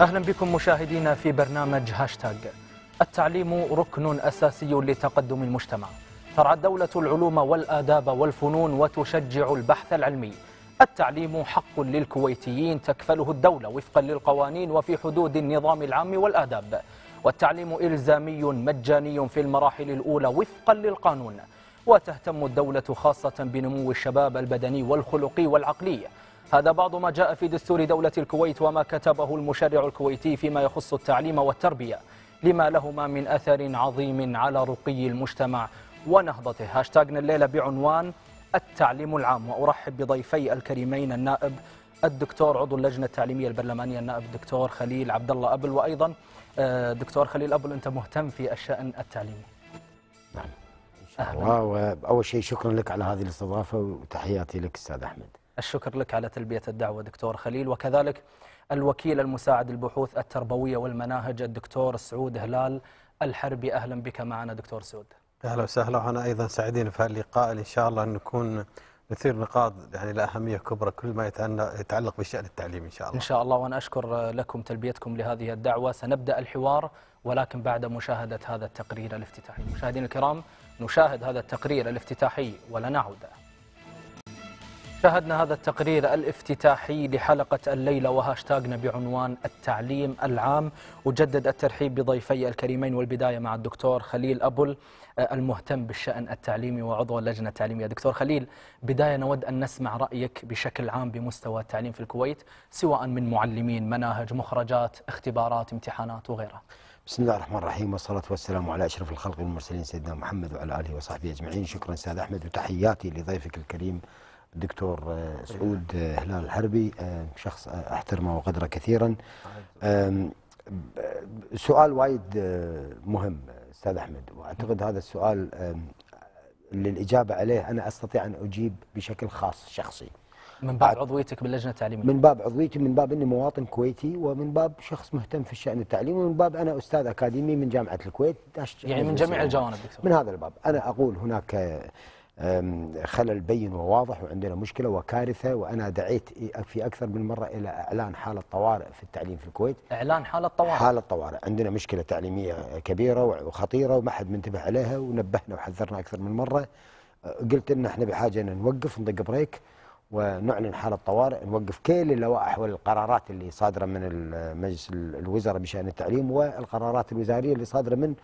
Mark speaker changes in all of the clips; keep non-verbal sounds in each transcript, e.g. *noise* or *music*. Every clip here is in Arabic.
Speaker 1: أهلا بكم مشاهدينا في برنامج هاشتاج التعليم ركن أساسي لتقدم المجتمع ترعى الدولة العلوم والآداب والفنون وتشجع البحث العلمي التعليم حق للكويتيين تكفله الدولة وفقا للقوانين وفي حدود النظام العام والآداب والتعليم إلزامي مجاني في المراحل الأولى وفقا للقانون وتهتم الدولة خاصة بنمو الشباب البدني والخلقي والعقلي هذا بعض ما جاء في دستور دولة الكويت وما كتبه المشرع الكويتي فيما يخص التعليم والتربية لما لهما من أثر عظيم على رقي المجتمع ونهضته هاشتاجنا الليلة بعنوان التعليم العام وأرحب بضيفي الكريمين النائب الدكتور عضو اللجنة التعليمية البرلمانية النائب الدكتور خليل عبد الله أبل وأيضا آه، دكتور خليل أبل أنت مهتم في الشأن التعليمي نعم أهلا.
Speaker 2: وأول شيء شكرا لك على هذه الاستضافة وتحياتي لك أستاذ أحمد
Speaker 1: الشكر لك على تلبية الدعوة دكتور خليل وكذلك الوكيل المساعد البحوث التربوية والمناهج الدكتور سعود هلال الحربي أهلا بك معنا دكتور سعود
Speaker 3: أهلا وسهلا وأنا أيضا سعيدين في هاللقاء إن شاء الله أن نكون نثير نقاط يعني لها أهمية كبرى كل ما يتعلق بالشأن التعليمي إن شاء الله إن
Speaker 1: شاء الله وأنا أشكر لكم تلبيتكم لهذه الدعوة سنبدأ الحوار ولكن بعد مشاهدة هذا التقرير الافتتاحي مشاهدين الكرام نشاهد هذا التقرير الافتتاحي ولنعوده شاهدنا هذا التقرير الافتتاحي لحلقة الليلة وهاشتاجنا بعنوان التعليم العام وجدد الترحيب بضيفي الكريمين والبداية مع الدكتور خليل أبل آه، المهتم بالشأن التعليمي وعضو اللجنة التعليمية دكتور خليل بداية نود أن نسمع رأيك بشكل عام بمستوى التعليم في الكويت سواء من معلمين مناهج مخرجات اختبارات امتحانات وغيرها
Speaker 2: بسم الله الرحمن الرحيم والصلاة والسلام على أشرف الخلق والمرسلين سيدنا محمد وعلى آله وصحبه أجمعين شكرا أستاذ أحمد وتحياتي لضيفك الكريم الدكتور آه، سعود آه، هلال الحربي آه، شخص احترمه وقدره كثيرا سؤال وايد مهم استاذ احمد واعتقد هذا السؤال للاجابه عليه انا استطيع ان اجيب بشكل خاص شخصي
Speaker 1: من باب عضويتك باللجنه التعليميه من
Speaker 2: باب عضويتي من باب اني مواطن كويتي ومن باب شخص مهتم في الشان التعليمي ومن باب انا استاذ اكاديمي من جامعه الكويت يعني من جميع الجوانب دكتور من هذا الباب انا اقول هناك خلل بين وواضح وعندنا مشكلة وكارثة وأنا دعيت في أكثر من مرة إلى إعلان حالة طوارئ في التعليم في الكويت
Speaker 1: إعلان حالة طوارئ حالة
Speaker 2: طوارئ عندنا مشكلة تعليمية كبيرة وخطيرة وما حد منتبه عليها ونبهنا وحذرنا أكثر من مرة آه، قلت إن إحنا بحاجة إن نوقف نضق بريك ونعلن حالة طوارئ نوقف كل اللوائح والقرارات اللي صادرة من مجلس الوزراء بشأن التعليم والقرارات الوزارية اللي صادرة من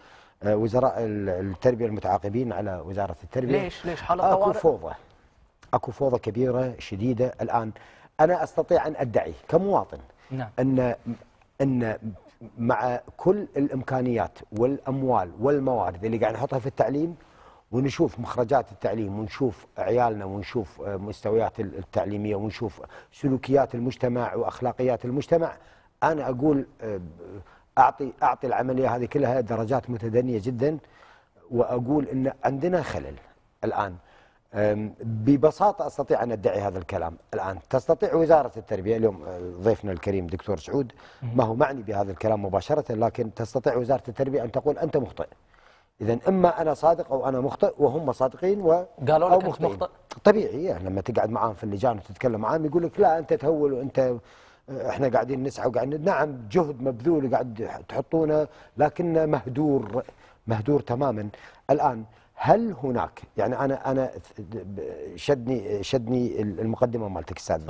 Speaker 2: آه، وزراء التربيه المتعاقبين على وزاره التربيه ليش
Speaker 1: ليش حاله طوارئ؟ اكو فوضى
Speaker 2: اكو فوضى كبيره شديده الان انا استطيع ان ادعي كمواطن نعم. ان ان مع كل الامكانيات والاموال والموارد اللي قاعد نحطها في التعليم ونشوف مخرجات التعليم ونشوف عيالنا ونشوف آه، مستويات التعليميه ونشوف سلوكيات المجتمع واخلاقيات المجتمع انا اقول آه، اعطي اعطي العمليه هذه كلها درجات متدنيه جدا واقول ان عندنا خلل الان ببساطه استطيع ان ادعي هذا الكلام الان تستطيع وزاره التربيه اليوم ضيفنا الكريم دكتور سعود ما هو معني بهذا الكلام مباشره لكن تستطيع وزاره التربيه ان تقول انت مخطئ اذا اما انا صادق او انا مخطئ وهم صادقين و قالوا لك انت مخطئ طبيعي يعني لما تقعد معاهم في اللجان وتتكلم معاهم يقول لك لا انت تهول وانت احنا قاعدين نسعى وقاعدين نعم جهد مبذول قاعد تحطونه لكنه مهدور مهدور تماما الان هل هناك يعني انا انا شدني شدني المقدمه مالتك استاذ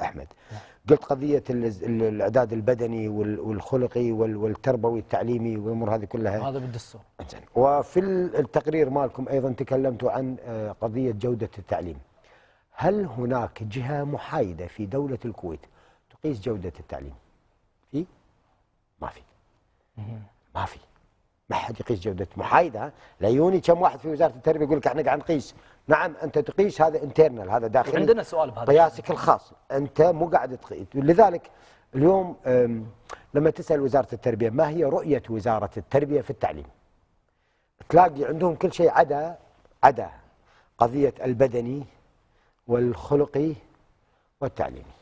Speaker 2: احمد نعم. قلت قضيه الاعداد البدني والخلقي والتربوي التعليمي والامور هذه كلها هذا بالدستور وفي التقرير مالكم ايضا تكلمتوا عن آه، قضيه جوده التعليم هل هناك جهه محايده في دوله الكويت تقيس جودة التعليم في ما في ما في ما حد يقيس جودة محايدة لا يوني كم واحد في وزارة التربية يقول لك احنا قاعد نقيس نعم انت تقيس هذا انترنال هذا داخلي عندنا سؤال بهذا قياسك الخاص انت مو قاعد تقيس لذلك اليوم لما تسأل وزارة التربية ما هي رؤية وزارة التربية في التعليم تلاقي عندهم كل شيء عدا عدا قضية البدني والخلقي والتعليمي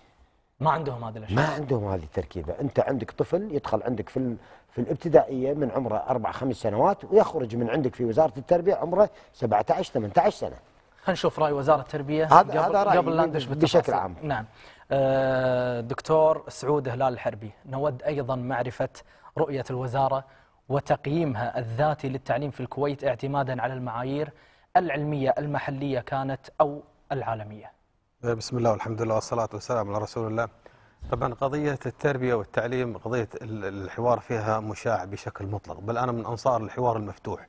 Speaker 1: ما عندهم هذا الاشياء
Speaker 2: ما عندهم هذه التركيبه انت عندك طفل يدخل عندك في في الابتدائيه من عمره اربع خمس سنوات ويخرج من عندك في وزاره التربيه عمره 17 18 سنه
Speaker 1: خلينا نشوف راي وزاره التربيه هذا قبل, هذا قبل لا ندش بشكل عام نعم آه، دكتور سعود هلال الحربي نود ايضا معرفه رؤيه الوزاره وتقييمها الذاتي للتعليم في الكويت اعتمادا على المعايير العلميه المحليه كانت او العالميه
Speaker 3: طيب، بسم الله والحمد لله والصلاة والسلام على رسول الله طبعا قضية التربية والتعليم قضية الحوار فيها مشاع بشكل مطلق بل أنا من أنصار الحوار المفتوح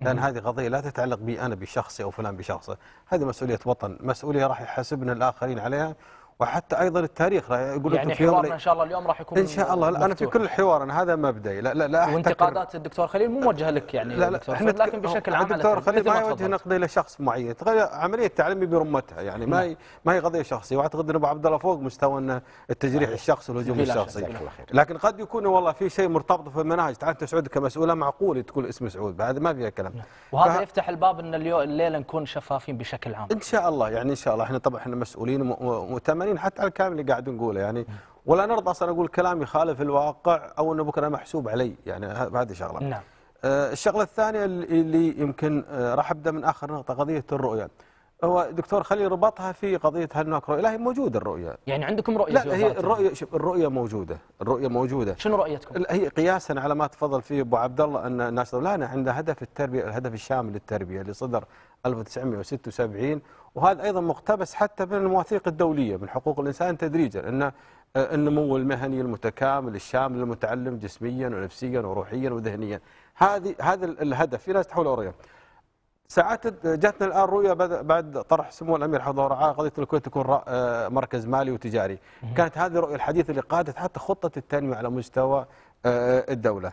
Speaker 3: لأن هذه قضية لا تتعلق بي أنا بشخصي أو فلان بشخصه هذه مسؤولية وطن مسؤولية راح يحاسبنا الآخرين عليها وحتى ايضا التاريخ يقول يعني في حوارنا ان شاء
Speaker 1: الله اليوم راح يكون ان شاء الله لا انا في كل
Speaker 3: الحوار أنا هذا مبدئي لا لا لا وانتقادات
Speaker 1: الدكتور خليل مو موجهه لك يعني لا لا احنا لكن بشكل عام الدكتور خليل ما يوجه نقد
Speaker 3: الى شخص معين عمليه التعليم برمتها يعني ما هي نعم. ما هي قضيه شخصيه واعتقد ان ابو عبد الله فوق مستوى ان التجريح نعم. الشخصي والهجوم الشخصي لكن قد يكون والله في شيء مرتبط في المناهج تعال سعود كمسؤوله معقول تقول اسم سعود بعد ما فيها كلام نعم. وهذا
Speaker 1: يفتح الباب ان الليله نكون شفافين بشكل عام
Speaker 3: ان شاء الله يعني ان شاء الله احنا طبعا احنا مسؤولين ومؤتمن 80 حتى على الكلام اللي قاعد نقوله يعني ولا نرضى اصلا اقول كلام يخالف الواقع او انه بكره محسوب علي يعني هذه شغله نعم آه، الشغله الثانيه اللي يمكن آه، راح ابدا من اخر نقطه قضيه الرؤيه هو دكتور خليل ربطها في قضيه هل هناك رؤيه؟ لا هي موجوده الرؤيه. يعني عندكم رؤيه؟ لا هي الرؤيه شوف الرؤيه موجوده، الرؤيه موجوده. شنو رؤيتكم؟ هي قياسا على ما تفضل فيه ابو عبد الله ان الناس لا عندنا هدف التربيه، الهدف الشامل للتربيه اللي صدر 1976 وهذا أيضا مقتبس حتى من المواثيق الدولية من حقوق الإنسان تدريجا أن آه، النمو المهني المتكامل الشامل المتعلم جسميا ونفسيا وروحيا وذهنيا هذه هذا الهدف في ناس تحول رؤيه ساعات جاتنا الان رؤيه بعد طرح سمو الامير حفظه رعاه قضيه الكويت تكون آه، مركز مالي وتجاري كانت هذه الرؤيه الحديثه اللي قادت حتى خطه التنميه على مستوى آه، الدوله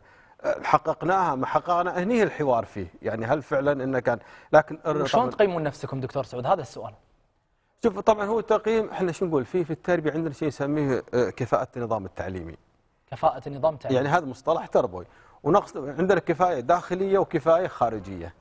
Speaker 3: حققناها ما حققنا هني الحوار فيه يعني هل فعلا انه كان لكن شلون
Speaker 1: تقيمون نفسكم دكتور سعود هذا السؤال
Speaker 3: شوف طبعا هو التقييم احنا شو نقول فيه في التربيه عندنا شيء نسميه آه، كفاءه النظام التعليمي
Speaker 1: كفاءه النظام التعليمي يعني
Speaker 3: هذا مصطلح تربوي ونقصد عندنا كفايه داخليه وكفايه خارجيه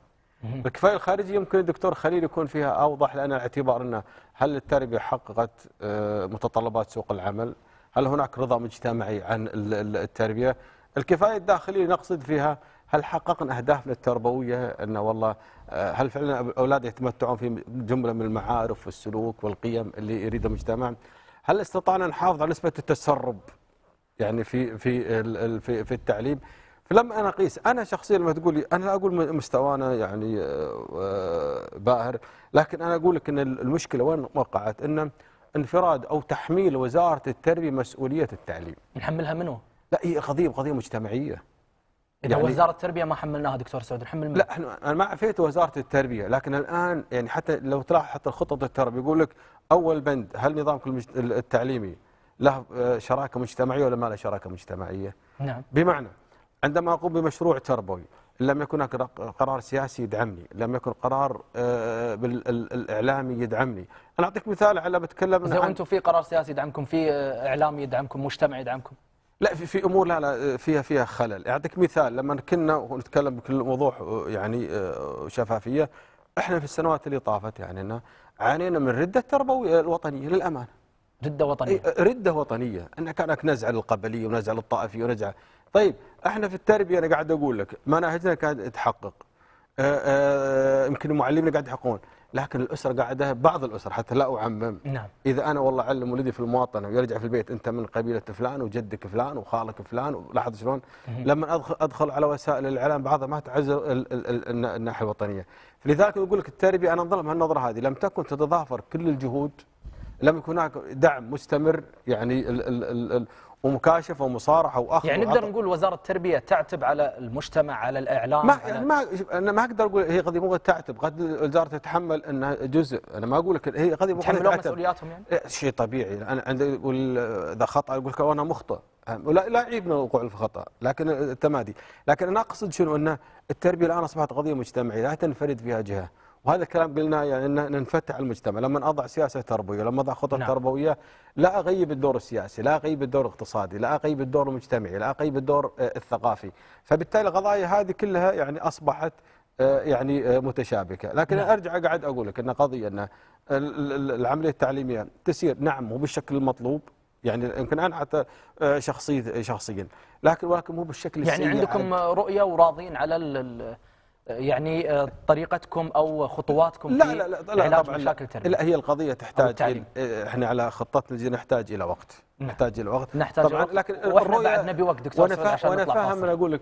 Speaker 3: الكفايه الخارجيه يمكن الدكتور خليل يكون فيها اوضح لان الاعتبار انه هل التربيه حققت آه، متطلبات سوق العمل؟ هل هناك رضا مجتمعي عن التربيه؟ الكفايه الداخليه نقصد فيها هل حققنا اهدافنا التربويه ان والله آه، هل فعلا الاولاد يتمتعون في جمله من المعارف والسلوك والقيم اللي يريدها المجتمع؟ هل استطعنا نحافظ على نسبه التسرب يعني في في في, في التعليم؟ فلما انا اقيس انا شخصيا لما تقول لي انا لا اقول مستوانا يعني آه، آه، باهر لكن انا اقول لك ان المشكله وين وقعت؟ ان انفراد او تحميل وزاره التربيه مسؤوليه التعليم. نحملها منه؟ لا هي قضيه قضيه مجتمعيه يعني وزاره
Speaker 1: التربيه ما حملناها دكتور سعود نحمل لا
Speaker 3: احنا انا ما عفيت وزاره التربيه لكن الان يعني حتى لو تلاحظ حتى الخطط التربيه يقول لك اول بند هل نظامك التعليمي له آه، شراكه مجتمعيه ولا ما له شراكه مجتمعيه؟ نعم بمعنى عندما اقوم بمشروع تربوي لم يكن هناك قرار سياسي يدعمني، لم يكن قرار آه، بالاعلامي يدعمني، انا اعطيك مثال على بتكلم عن انتم
Speaker 1: في قرار سياسي يدعمكم، في آه، اعلامي يدعمكم، مجتمع يدعمكم
Speaker 3: لا في, في امور لا لا فيها فيها خلل اعطيك مثال لما كنا ونتكلم بكل وضوح يعني آه، شفافيه احنا في السنوات اللي طافت يعني عانينا من رده تربويه الوطنيه للامانه رده وطنيه إيه، رده وطنيه ان كانك نزعه للقبليه ونزعه للطائفيه ونزعه طيب احنا في التربيه انا قاعد اقول لك مناهجنا كانت تحقق آه، آه، يمكن المعلمين قاعد يحققون لكن الاسره قاعده بعض الاسر حتى لا اعمم نعم. اذا انا والله علم ولدي في المواطنه ويرجع في البيت انت من قبيله فلان وجدك فلان وخالك فلان ولاحظ شلون لما ادخل ادخل على وسائل الاعلام بعضها ما تعز الناحيه الوطنيه لذلك أقول لك التربيه انا انظلم هالنظره هذه لم تكن تتضافر كل الجهود لم يكن هناك دعم مستمر يعني ال ال ال ال ومكاشفه ومصارحه واخذ يعني نقدر
Speaker 1: نقول وزاره التربيه تعتب على المجتمع على الاعلام
Speaker 3: ما على يعني ما انا ما اقدر اقول هي قضيه مو تعتب قد الوزاره تتحمل انها جزء انا ما اقول لك هي قضيه مو تعتب مسؤولياتهم يعني إيه، شيء طبيعي انا عندي يقول اذا خطا اقول لك انا مخطئ لا لا عيب من الوقوع في الخطا لكن التمادي لكن انا اقصد شنو انه التربيه الان اصبحت قضيه مجتمعيه لا تنفرد فيها جهه وهذا الكلام قلنا يعني ان ننفتح المجتمع لما اضع سياسه تربويه لما اضع خطط نعم. تربويه لا اغيب الدور السياسي لا اغيب الدور الاقتصادي لا اغيب الدور المجتمعي لا اغيب الدور آه، الثقافي فبالتالي القضايا هذه كلها يعني اصبحت آه، يعني آه، متشابكه لكن نعم. ارجع اقعد اقول لك ان قضيه ان العمليه التعليميه تسير نعم مو بالشكل المطلوب يعني يمكن انا حتى شخصي شخصيا لكن ولكن مو بالشكل يعني السيء عندكم
Speaker 1: رؤيه وراضين على يعني آه، طريقتكم او خطواتكم لا في لا لا, لا علاج مشاكل التربيه لا
Speaker 3: هي القضيه تحتاج إيه، احنا على خطتنا دي نحتاج الى وقت نعم. نحتاج الى وقت نحتاج طبعا وقت لكن
Speaker 1: الرؤيه بعد نبي وقت دكتور وانا, وأنا فاهم انا
Speaker 3: اقول لك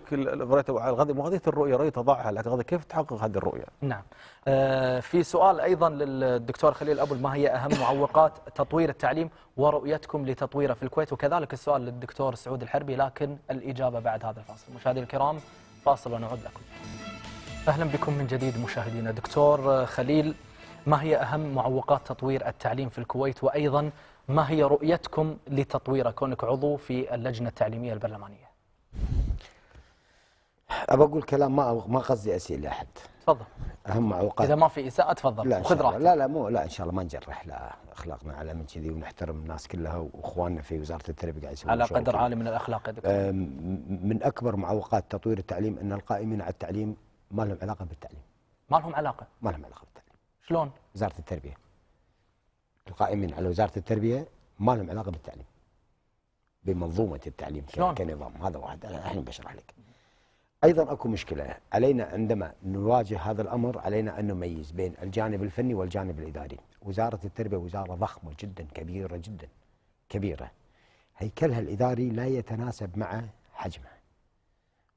Speaker 3: مو قضيه الرؤيه رؤيه تضعها لكن قضيه كيف تحقق هذه الرؤيه نعم آه في سؤال ايضا للدكتور
Speaker 1: خليل ابو ما هي اهم معوقات تطوير التعليم ورؤيتكم لتطويره في الكويت وكذلك السؤال للدكتور سعود الحربي لكن الاجابه بعد هذا الفاصل مشاهدينا الكرام فاصل ونعود لكم أهلا بكم من جديد مشاهدينا دكتور خليل ما هي أهم معوقات تطوير التعليم في الكويت وأيضا ما هي رؤيتكم لتطويره كونك عضو في اللجنة التعليمية البرلمانية
Speaker 2: أبى أقول كلام ما ما قصدي أسئلة أحد تفضل أهم معوقات إذا ما
Speaker 1: في إساءة تفضل لا خذ راحتك لا
Speaker 2: لا مو لا إن شاء الله ما نجرح لا أخلاقنا على من كذي ونحترم الناس كلها وإخواننا في وزارة التربية قاعد يسوون على قدر عالي من
Speaker 1: الأخلاق يا دكتور
Speaker 2: من أكبر معوقات تطوير التعليم أن القائمين على التعليم ما لهم علاقه بالتعليم ما لهم علاقه ما لهم علاقه بالتعليم شلون وزاره التربيه القائمين على وزاره التربيه ما لهم علاقه بالتعليم بمنظومه التعليم شلون؟ كنظام هذا واحد انا الحين بشرح لك ايضا اكو مشكله علينا عندما نواجه هذا الامر علينا ان نميز بين الجانب الفني والجانب الاداري وزاره التربيه وزاره ضخمه جدا كبيره جدا كبيره هيكلها الاداري لا يتناسب مع حجمه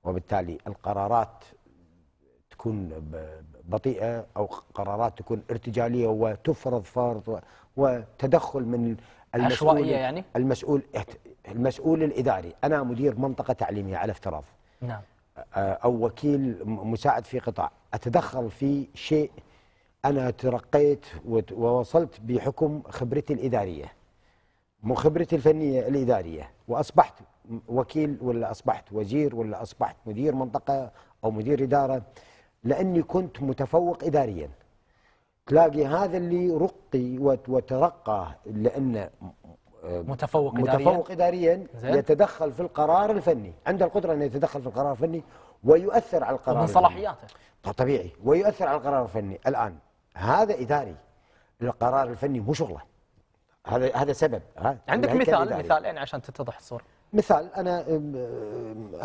Speaker 2: وبالتالي القرارات تكون بطيئه او قرارات تكون ارتجاليه وتفرض فرض وتدخل من المسؤول يعني؟ المسؤول المسؤول الاداري انا مدير منطقه تعليميه على افتراض نعم او وكيل مساعد في قطاع اتدخل في شيء انا ترقيت ووصلت بحكم خبرتي الاداريه مو خبرتي الفنيه الاداريه واصبحت وكيل ولا اصبحت وزير ولا اصبحت مدير منطقه او مدير اداره لاني كنت متفوق اداريا تلاقي هذا اللي رقي وترقى لانه متفوق اداريا متفوق اداريا يتدخل في القرار الفني عنده القدره انه يتدخل في القرار الفني ويؤثر على القرار من صلاحياته طبيعي ويؤثر على القرار الفني الان هذا اداري القرار الفني مو شغله هذا هذا سبب ها عندك يعني مثال إداري.
Speaker 1: مثالين عشان تتضح
Speaker 2: الصوره مثال انا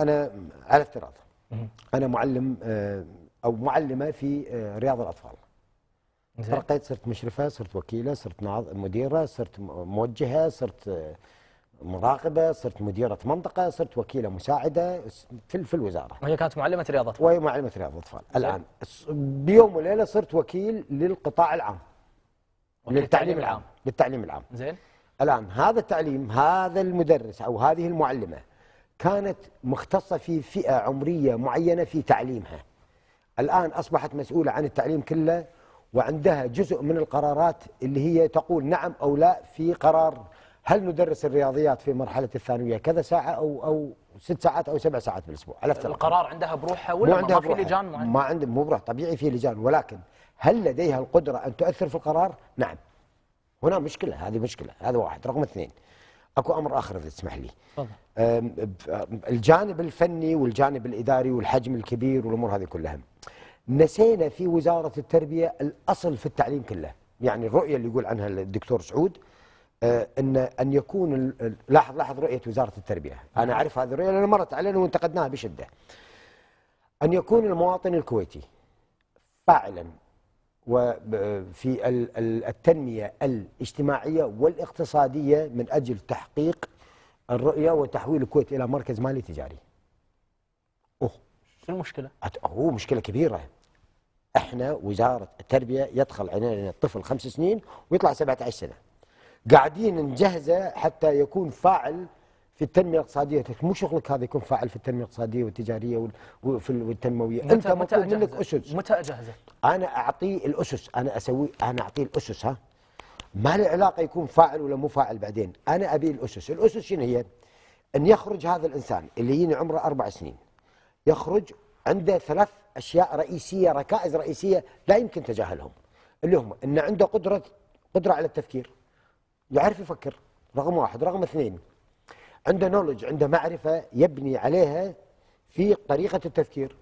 Speaker 2: انا على افتراض انا معلم آه، او معلمه في آه، رياض الاطفال ترقيت صرت مشرفه صرت وكيله صرت مديره صرت موجهه صرت آه، مراقبه صرت مديره منطقه صرت وكيله مساعده في في الوزاره
Speaker 1: وهي كانت معلمه رياضه اطفال وهي معلمه
Speaker 2: رياضه اطفال الان بيوم وليله صرت وكيل للقطاع العام للتعليم العام. العام للتعليم العام زين الان هذا التعليم هذا المدرس او هذه المعلمه كانت مختصه في فئه عمريه معينه في تعليمها الآن أصبحت مسؤولة عن التعليم كله وعندها جزء من القرارات اللي هي تقول نعم أو لا في قرار هل ندرس الرياضيات في مرحلة الثانوية كذا ساعة أو أو ست ساعات أو سبع ساعات بالأسبوع على افتراض القرار
Speaker 1: عندها بروحها ولا عندها ما, في لجان
Speaker 2: ما عندها مو بروح طبيعي في لجان ولكن هل لديها القدرة أن تؤثر في القرار؟ نعم هنا مشكلة هذه مشكلة هذا واحد رقم اثنين اكو امر اخر اذا تسمح لي الجانب الفني والجانب الاداري والحجم الكبير والامور هذه كلها نسينا في وزارة التربية الأصل في التعليم كله يعني الرؤية اللي يقول عنها الدكتور سعود آه، ان ان يكون لاحظ لاحظ رؤيه وزاره التربيه، انا اعرف هذه الرؤيه لان مرت علينا وانتقدناها بشده. ان يكون المواطن الكويتي فاعلا وفي التنميه الاجتماعيه والاقتصاديه من اجل تحقيق الرؤيه وتحويل الكويت الى مركز مالي تجاري. اوه شو المشكله؟ هو مشكله كبيره احنا وزاره التربيه يدخل علينا الطفل خمس سنين ويطلع 17 سنه. قاعدين نجهزه حتى يكون فاعل في التنميه الاقتصاديه مو شغلك هذا يكون فاعل في التنميه الاقتصاديه والتجاريه والتنمويه انت مطلوب منك اسس متى اجهزه؟ انا اعطيه الاسس انا اسوي انا اعطيه الاسس ها ما له علاقه يكون فاعل ولا مو فاعل بعدين انا ابي الاسس الاسس شنو هي؟ ان يخرج هذا الانسان اللي يجيني عمره اربع سنين يخرج عنده ثلاث أشياء رئيسية ركائز رئيسية لا يمكن تجاهلهم اللي هم أن عنده قدرة قدرة على التفكير يعرف يفكر رقم واحد رقم اثنين عنده نولج عنده معرفة يبني عليها في طريقة التفكير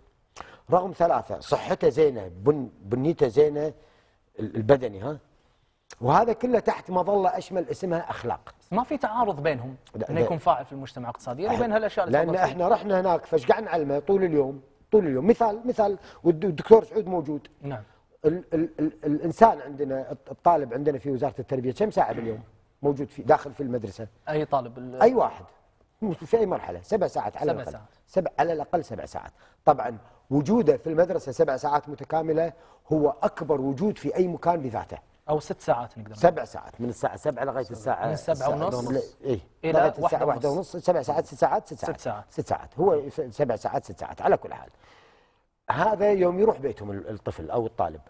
Speaker 2: رقم ثلاثة صحته زينة بن بنيته زينة البدني ها وهذا كله تحت مظلة أشمل اسمها أخلاق ما في تعارض بينهم أنه يكون فاعل في المجتمع اقتصاديا يعني وبين هالأشياء اللي لأن إحنا رحنا هناك قاعد نعلمه طول اليوم طول اليوم مثال مثال والدكتور سعود موجود نعم ال ال ال الانسان عندنا الطالب عندنا في وزاره التربيه كم ساعه باليوم موجود في داخل في المدرسه
Speaker 1: اي طالب اي واحد
Speaker 2: في اي مرحله سبع ساعات على سبع الاقل ساعات. سبع على الاقل سبع ساعات طبعا وجوده في المدرسه سبع ساعات متكامله هو اكبر وجود في اي مكان بذاته او ست ساعات نقدر سبع ساعات من الساعه 7 لغايه الساعه من إيه، الساعة ونص ل... ايه الى لغايه الساعه واحدة ونص سبع ساعات ست ساعات ست ساعات ست ساعات, ست ساعات. هو سبع ساعات ست ساعات على كل حال هذا يوم يروح بيتهم الطفل او الطالب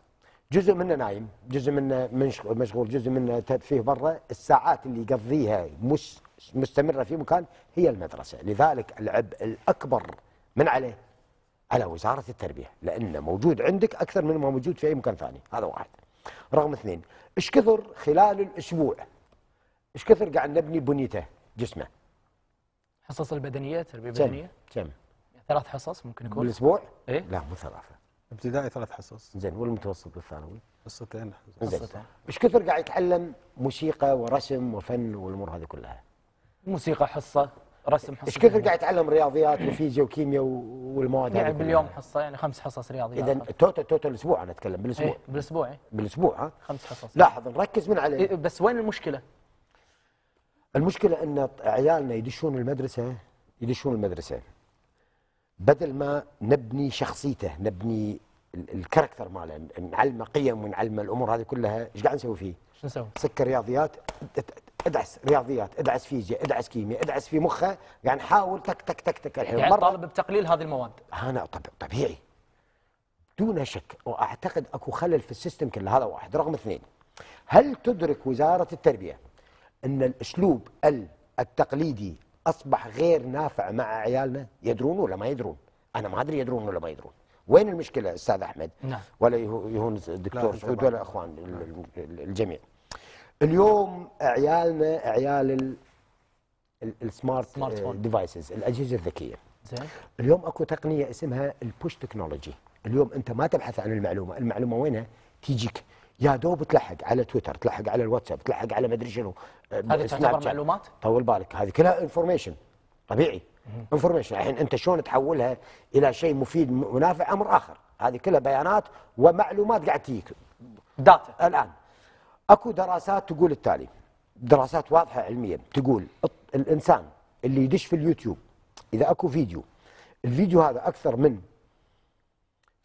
Speaker 2: جزء منه نايم جزء منه مشغول جزء منه ترفيه برا الساعات اللي يقضيها مش مستمره في مكان هي المدرسه لذلك العبء الاكبر من عليه على وزاره التربيه لانه موجود عندك اكثر من ما موجود في اي مكان ثاني هذا واحد رقم اثنين ايش كثر خلال الاسبوع ايش كثر قاعد نبني بنيته جسمه
Speaker 1: حصص البدنيه تربيه بدنيه كم ثلاث حصص ممكن يكون
Speaker 2: بالاسبوع؟ ايه لا مو ثلاثه ابتدائي ثلاث حصص زين والمتوسط والثانوي حصتين زين ايش كثر قاعد يتعلم موسيقى ورسم وفن والامور هذه كلها؟ موسيقى حصه
Speaker 1: رسم حصص ايش كثر يعني. قاعد يتعلم رياضيات وفيزياء
Speaker 2: وكيمياء والمواد يعني باليوم حصه يعني خمس
Speaker 1: حصص رياضيات اذا
Speaker 2: توتال توتال اسبوع انا اتكلم بالاسبوع ايه بالاسبوع ايه بالاسبوع ها خمس حصص لاحظ
Speaker 1: نركز من عليه إيه، بس وين المشكله؟
Speaker 2: المشكله ان عيالنا يدشون المدرسه يدشون المدرسه بدل ما نبني شخصيته نبني الكاركتر ماله نعلمه قيم ونعلمه الامور هذه كلها ايش قاعد نسوي فيه؟ شو نسوي؟ سكر رياضيات ادعس رياضيات ادعس فيزياء ادعس كيمياء ادعس في مخه يعني حاول تك تك تك تك الحين يعني طالب
Speaker 1: بتقليل هذه المواد
Speaker 2: انا طبيعي دون شك واعتقد اكو خلل في السيستم كله هذا واحد رقم اثنين هل تدرك وزاره التربيه ان الاسلوب التقليدي اصبح غير نافع مع عيالنا يدرون ولا ما يدرون انا ما ادري يدرون ولا ما يدرون وين المشكله استاذ احمد نعم. ولا يهون الدكتور سعود ولا اخوان الجميع اليوم عيالنا عيال السمارت ديفايسز آه، الاجهزه الذكيه زين اليوم اكو تقنيه اسمها البوش تكنولوجي اليوم انت ما تبحث عن المعلومه المعلومه وينها تجيك يا دوب تلحق على تويتر تلحق على الواتساب تلحق على مدري شنو آه، هذه تعتبر معلومات طول بالك هذه كلها انفورميشن طبيعي انفورميشن الحين انت شلون تحولها الى شيء مفيد ونافع امر اخر هذه كلها بيانات ومعلومات قاعد تجيك داتا الان اكو دراسات تقول التالي دراسات واضحه علميا تقول الانسان اللي يدش في اليوتيوب اذا اكو فيديو الفيديو هذا اكثر من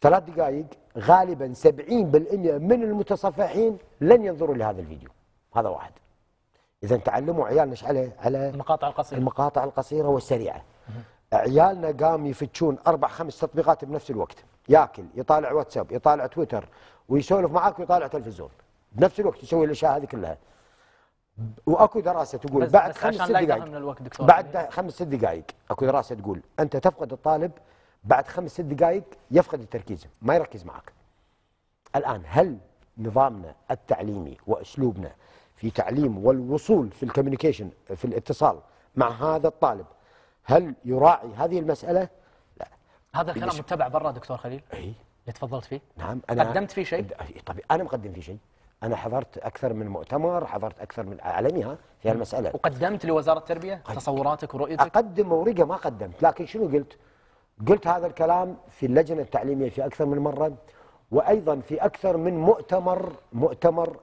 Speaker 2: ثلاث دقائق غالبا 70% من المتصفحين لن ينظروا لهذا الفيديو هذا واحد اذا تعلموا عيالنا ايش على على المقاطع القصيره المقاطع القصيره والسريعه عيالنا قام يفتشون اربع خمس تطبيقات بنفس الوقت ياكل يطالع واتساب يطالع تويتر ويسولف معاك ويطالع تلفزيون بنفس الوقت يسوي الاشياء هذه كلها واكو دراسه تقول بس بعد بس خمس ست دقائق من الوقت دكتور بعد خمس ست دقائق اكو دراسه تقول انت تفقد الطالب بعد خمس ست دقائق يفقد التركيز ما يركز معك الان هل نظامنا التعليمي واسلوبنا في تعليم والوصول في الكوميونيكيشن في الاتصال مع هذا الطالب هل يراعي هذه المساله؟ لا
Speaker 1: هذا الكلام متبع برا دكتور خليل؟ اي
Speaker 2: اللي تفضلت فيه؟ نعم انا قدمت فيه شيء؟ إيه، طبيعي انا مقدم فيه شيء انا حضرت اكثر من مؤتمر حضرت اكثر من عالمها في هالمساله وقدمت لوزاره التربيه تصوراتك ورؤيتك اقدم ورقه ما قدمت لكن شنو قلت قلت هذا الكلام في اللجنه التعليميه في اكثر من مره وايضا في اكثر من مؤتمر مؤتمر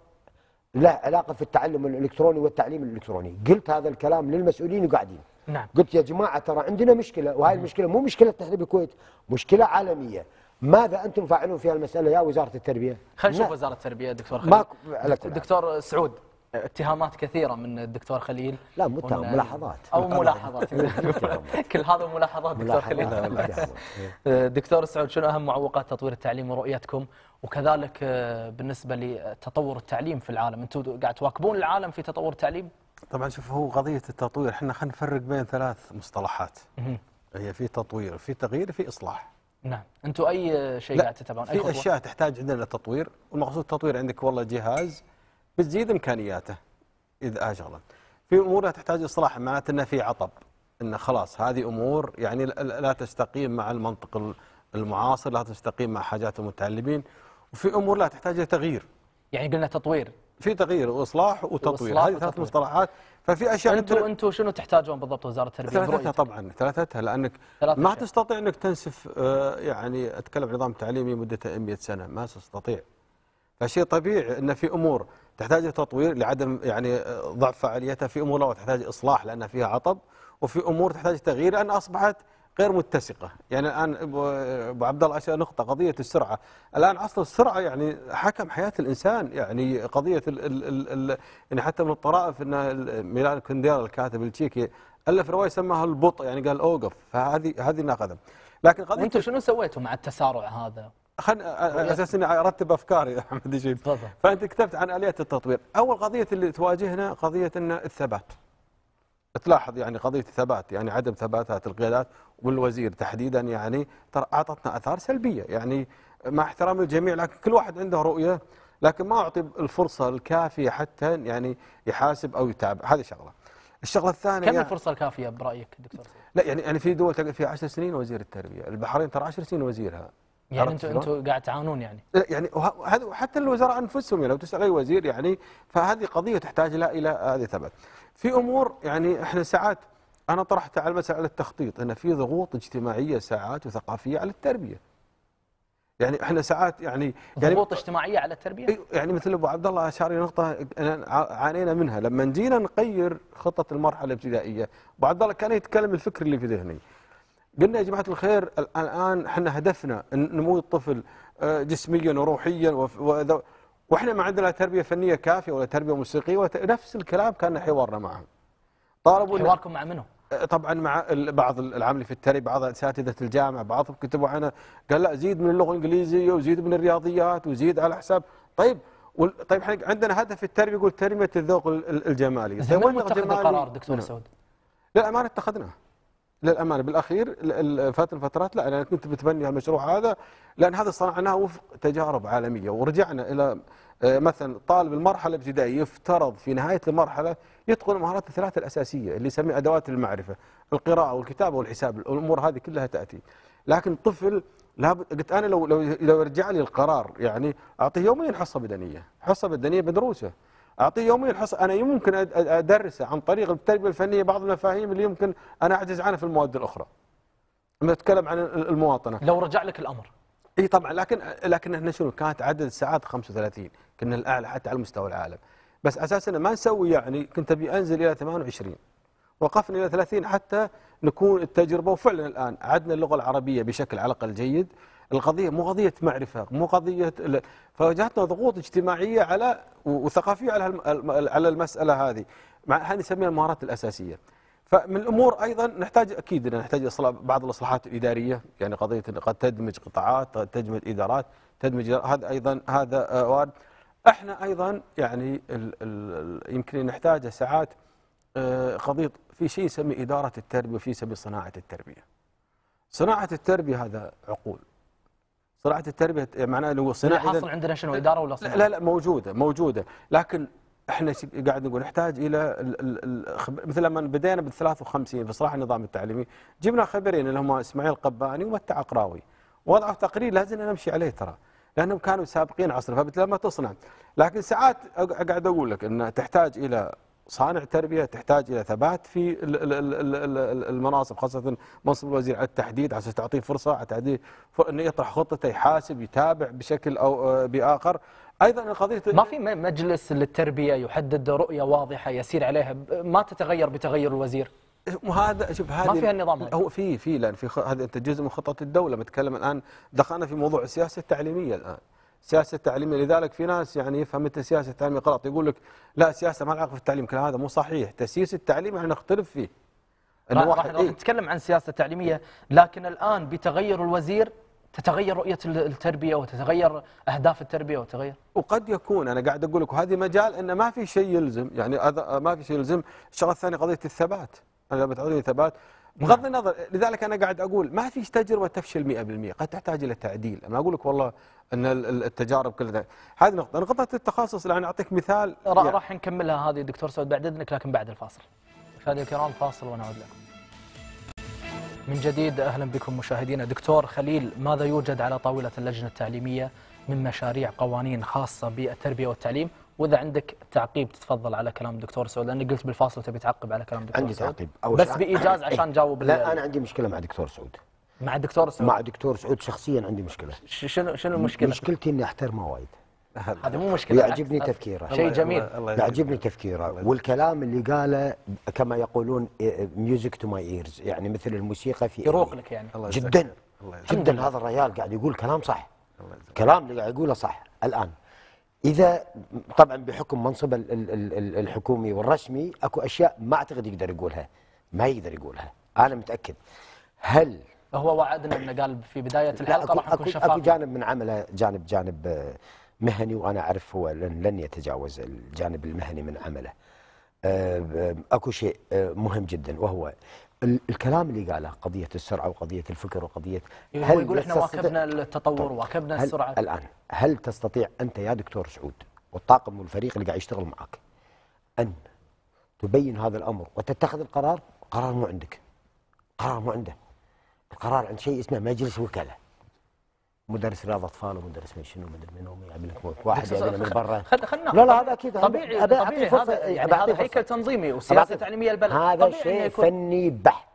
Speaker 2: له علاقه في التعلم الالكتروني والتعليم الالكتروني قلت هذا الكلام للمسؤولين وقاعدين نعم. قلت يا جماعه ترى عندنا مشكله وهي المشكله مو مشكله تهريب الكويت مشكله عالميه ماذا انتم فاعلون في المساله يا وزاره التربيه؟ خلينا نشوف
Speaker 1: وزاره التربيه دكتور خليل ماكو دكتور سعود اتهامات كثيره من الدكتور خليل لا متهم ملاحظات او ملاحظات *laughs* كل هذا ملاحظات دكتور خليل *laughs* دكتور سعود شنو اهم معوقات تطوير التعليم ورؤيتكم وكذلك آه، بالنسبه لتطور التعليم في العالم انتم
Speaker 3: قاعد تواكبون العالم في
Speaker 1: تطور التعليم
Speaker 3: طبعا شوف هو قضيه التطوير احنا خلينا نفرق بين ثلاث مصطلحات هي في تطوير في تغيير في اصلاح
Speaker 1: نعم انتم اي شيء قاعد تتابعون في اشياء
Speaker 3: تحتاج عندنا للتطوير والمقصود التطوير عندك والله جهاز بتزيد امكانياته اذا اشغله في امور تحتاج اصلاح معناته انه في عطب انه خلاص هذه امور يعني لا تستقيم مع المنطق المعاصر لا تستقيم مع حاجات المتعلمين وفي امور لا تحتاج الى تغيير يعني قلنا تطوير في تغيير واصلاح وتطوير هذه ثلاث مصطلحات ففي اشياء انتم انتم انتو شنو تحتاجون بالضبط وزاره التربيه ثلاثتها طبعا ثلاثتها لانك ثلاثة ما تستطيع انك تنسف آه، يعني اتكلم عن نظام تعليمي مدته 100 سنه ما تستطيع فشيء طبيعي ان في امور تحتاج تطوير لعدم يعني آه، ضعف فعاليتها في امور لا تحتاج اصلاح لان فيها عطب وفي امور تحتاج تغيير لان اصبحت غير متسقه، يعني الان ابو عبد الله اشار نقطه قضيه السرعه، الان عصر السرعه يعني حكم حياه الانسان يعني قضيه ال ال ال يعني حتى من الطرائف ان ميلان كونديرا الكاتب التشيكي الف روايه سماها البطء يعني قال اوقف فهذه هذه ناخذها. لكن قضيه وانتم
Speaker 1: شنو سويتوا مع التسارع هذا؟
Speaker 3: خل على اساس اني ارتب افكاري يا *laughs* احمد يجيب فانت كتبت عن اليات التطوير، اول قضيه اللي تواجهنا قضيه ان الثبات. تلاحظ يعني قضيه الثبات يعني عدم ثباتات القيادات والوزير تحديدا يعني ترى اعطتنا اثار سلبيه يعني مع احترام الجميع لكن كل واحد عنده رؤيه لكن ما اعطي الفرصه الكافيه حتى يعني يحاسب او يتابع هذه شغله. الشغله الثانيه كم يعني
Speaker 1: الفرصه الكافيه برايك
Speaker 3: دكتور؟ لا يعني يعني في دول تلقى فيها 10 سنين وزير التربيه، البحرين ترى 10 سنين وزيرها. يعني انتم انتم
Speaker 1: قاعد تعاونون يعني
Speaker 3: يعني حتى الوزراء انفسهم يعني لو تسال اي وزير يعني فهذه قضيه تحتاج الى الى هذه ثبات. في امور يعني احنا ساعات انا طرحت على مساله التخطيط ان في ضغوط اجتماعيه ساعات وثقافيه على التربيه يعني احنا ساعات يعني يعني ضغوط
Speaker 1: اجتماعيه على التربيه
Speaker 3: يعني مثل ابو عبد الله اشار نقطه عانينا منها لما جينا نغير خطه المرحله الابتدائيه ابو عبد الله كان يتكلم الفكر اللي في ذهني قلنا يا جماعه الخير الان احنا هدفنا نمو الطفل آه، جسميا وروحيا وذو واحنا ما عندنا لا تربيه فنيه كافيه ولا تربيه موسيقيه ولا نفس الكلام كان حوارنا معهم طالبوا حواركم مع منو؟ أه، طبعا مع بعض العاملين في التربيه بعض اساتذه الجامعه بعضهم كتبوا عنه قال لا زيد من اللغه الانجليزيه وزيد من الرياضيات وزيد على حساب طيب طيب احنا عندنا هدف في التربيه يقول تربيه الذوق الجمالي زين وين اتخذ القرار دكتور نعم. سعود؟ للامانه اتخذناه للامانه بالاخير فات الفترات لا انا كنت بتبني هالمشروع هذا لان هذا صنعناه وفق تجارب عالميه ورجعنا الى آه، مثلا طالب المرحله الابتدائيه يفترض في نهايه المرحله يتقن المهارات الثلاثه الاساسيه اللي يسميها ادوات المعرفه القراءه والكتابه والحساب الامور هذه كلها تاتي لكن طفل لابد قلت انا لو لو لو يرجع لي القرار يعني اعطيه يوميا حصه بدنيه حصه بدنيه مدروسه اعطيه يوميا الحصه انا يمكن ادرسه عن طريق التربيه الفنيه بعض المفاهيم اللي يمكن انا اعجز عنها في المواد الاخرى لما اتكلم عن المواطنه لو رجع لك الامر اي طبعا لكن لكن احنا شنو كانت عدد الساعات 35 كنا الاعلى حتى على مستوى العالم بس اساسا ما نسوي يعني كنت ابي انزل الى 28 وقفنا الى 30 حتى نكون التجربه وفعلا الان عدنا اللغه العربيه بشكل على الاقل جيد القضية مو قضية معرفة مو قضية فواجهتنا ضغوط اجتماعية على وثقافية على على المسألة هذه مع هذه نسميها المهارات الأساسية فمن الامور ايضا نحتاج اكيد ان نحتاج بعض الاصلاحات الاداريه يعني قضيه قد تدمج قطاعات قد تدمج ادارات تدمج هذا ايضا هذا وارد احنا ايضا يعني الـ الـ يمكن نحتاج ساعات آه، قضيه في شيء يسمي اداره التربيه وفي شيء يسمي صناعه التربيه. صناعه التربيه هذا عقول صناعه التربيه معناه هو صناعه حاصل عندنا شنو اداره ولا صناعه؟ لا لا موجوده موجوده لكن احنا قاعد نقول نحتاج الى مثل لما بدينا بال 53 في صراحه النظام التعليمي جبنا خبرين اللي هم اسماعيل قباني ومتع عقراوي وضعوا تقرير لازم نمشي عليه ترى لانهم كانوا سابقين عصر فبالتالي ما تصنع لكن ساعات قاعد اقول لك ان تحتاج الى صانع تربية تحتاج إلى ثبات في المناصب خاصة منصب الوزير على التحديد عشان تعطيه فرصة على تعديه أنه يطرح خطته يحاسب يتابع بشكل أو آه، بآخر ايضا القضيه ما في مجلس للتربيه
Speaker 1: يحدد رؤيه واضحه يسير عليها ما تتغير بتغير الوزير وهذا شوف هذا ما فيها النظام هو
Speaker 3: في في لان في هذا انت جزء من خطه الدوله متكلم الان دخلنا في موضوع السياسه التعليميه الان سياسه تعليميه لذلك في ناس يعني يفهم انت سياسه تعليميه غلط يقول لك لا سياسه ما لها علاقه بالتعليم كلام هذا مو صحيح تسييس التعليم احنا يعني نختلف فيه انه واحد راح إيه؟
Speaker 1: نتكلم عن سياسه تعليميه لكن الان بتغير الوزير تتغير رؤيه التربيه وتتغير اهداف التربيه وتغير
Speaker 3: وقد يكون انا قاعد اقول لك وهذه مجال انه ما في شيء يلزم يعني ما في شيء يلزم الشغله الثانيه قضيه الثبات انا بتعودني ثبات بغض نعم. النظر لذلك انا قاعد اقول ما في تجربه تفشل 100% قد تحتاج الى تعديل ما اقول لك والله ان التجارب كلها هذه نقطه نقطه التخصص الان اعطيك مثال راح
Speaker 1: نكملها هذه دكتور سعود بعد اذنك لكن بعد الفاصل مشاهدينا الكرام فاصل ونعود لكم من جديد اهلا بكم مشاهدينا دكتور خليل ماذا يوجد على طاوله اللجنه التعليميه من مشاريع قوانين خاصه بالتربيه والتعليم واذا عندك تعقيب تتفضل على كلام الدكتور سعود لان قلت بالفاصل تبي تعقب على كلام الدكتور عندي سعود عندي تعقيب بس بايجاز عشان إيه.
Speaker 2: جاوب لا انا عندي مشكله مع الدكتور سعود مع الدكتور سعود مع الدكتور سعود شخصيا عندي مشكله شنو شنو المشكله؟ مشكلتي اني احترمه وايد هذا مو مشكله يعجبني تفكيره شيء جميل يعجبني تفكيره والكلام اللي قاله كما يقولون ميوزك تو ماي ايرز يعني مثل الموسيقى في يروق لك يعني جدا جدا هذا الريال قاعد يقول كلام صح كلام اللي قاعد يقوله صح الان اذا طبعا بحكم منصب الحكومي والرسمي اكو اشياء ما اعتقد يقدر يقولها ما يقدر يقولها انا متاكد هل
Speaker 1: هو وعدنا انه قال في بدايه الحلقه راح نكون شفاف اكو جانب
Speaker 2: من عمله جانب جانب آه، مهني وانا اعرف هو لن, لن يتجاوز الجانب المهني من عمله آه، اكو شيء آه، مهم جدا وهو الكلام اللي قاله قضية السرعة وقضية الفكر وقضية هل يقول احنا واكبنا
Speaker 1: التطور طيب، واكبنا السرعة الآن
Speaker 2: هل تستطيع أنت يا دكتور سعود والطاقم والفريق اللي قاعد يشتغل معك أن تبين هذا الأمر وتتخذ القرار قرار مو عندك قرار مو عنده القرار عند شيء اسمه مجلس وكالة مدرس رياضه اطفال ومدرس من شنو مدري منو يعمل لك واحد يعمل من برا خلنا لا لا هذا اكيد طبيعي طبيعي فرصة هذا يعني هذا هيكل تنظيمي وسياسه تعليميه البلد هذا شيء فني بحت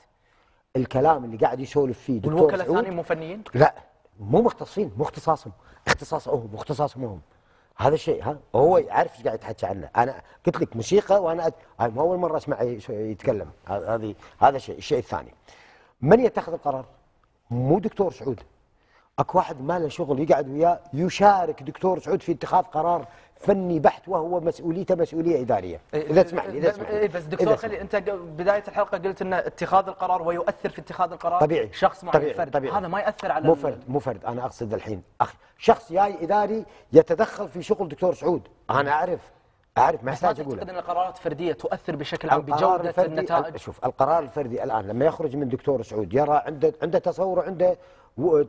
Speaker 2: الكلام اللي قاعد يسولف فيه دكتور والوكلاء الثانيين مو فنيين؟ لا مو مختصين مو اختصاصهم اختصاصهم اختصاصهم هم هذا الشيء ها هو يعرف ايش قاعد يتحكى عنه انا قلت لك موسيقى وانا أت... هاي مو اول مره اسمع يتكلم هذه هذا الشيء الشيء الثاني من يتخذ القرار مو دكتور سعود اكو واحد ما له شغل يقعد وياه يشارك دكتور سعود في اتخاذ قرار فني بحت وهو مسؤوليته مسؤوليه اداريه إيه، اذا تسمح لي اذا إيه، تسمح إيه، لي بس دكتور خلي
Speaker 1: انت بدايه الحلقه قلت ان اتخاذ القرار ويؤثر في اتخاذ القرار طبيعي شخص معين طبيعي فرد طبيعي هذا ما ياثر على مو فرد
Speaker 2: مو فرد انا اقصد الحين اخ شخص جاي اداري يتدخل في شغل دكتور سعود انا اعرف اعرف ما يحتاج اقول ان
Speaker 1: القرارات الفرديه تؤثر بشكل عام بجوده النتائج
Speaker 2: شوف القرار الفردي الان لما يخرج من دكتور سعود يرى عنده عنده تصور عنده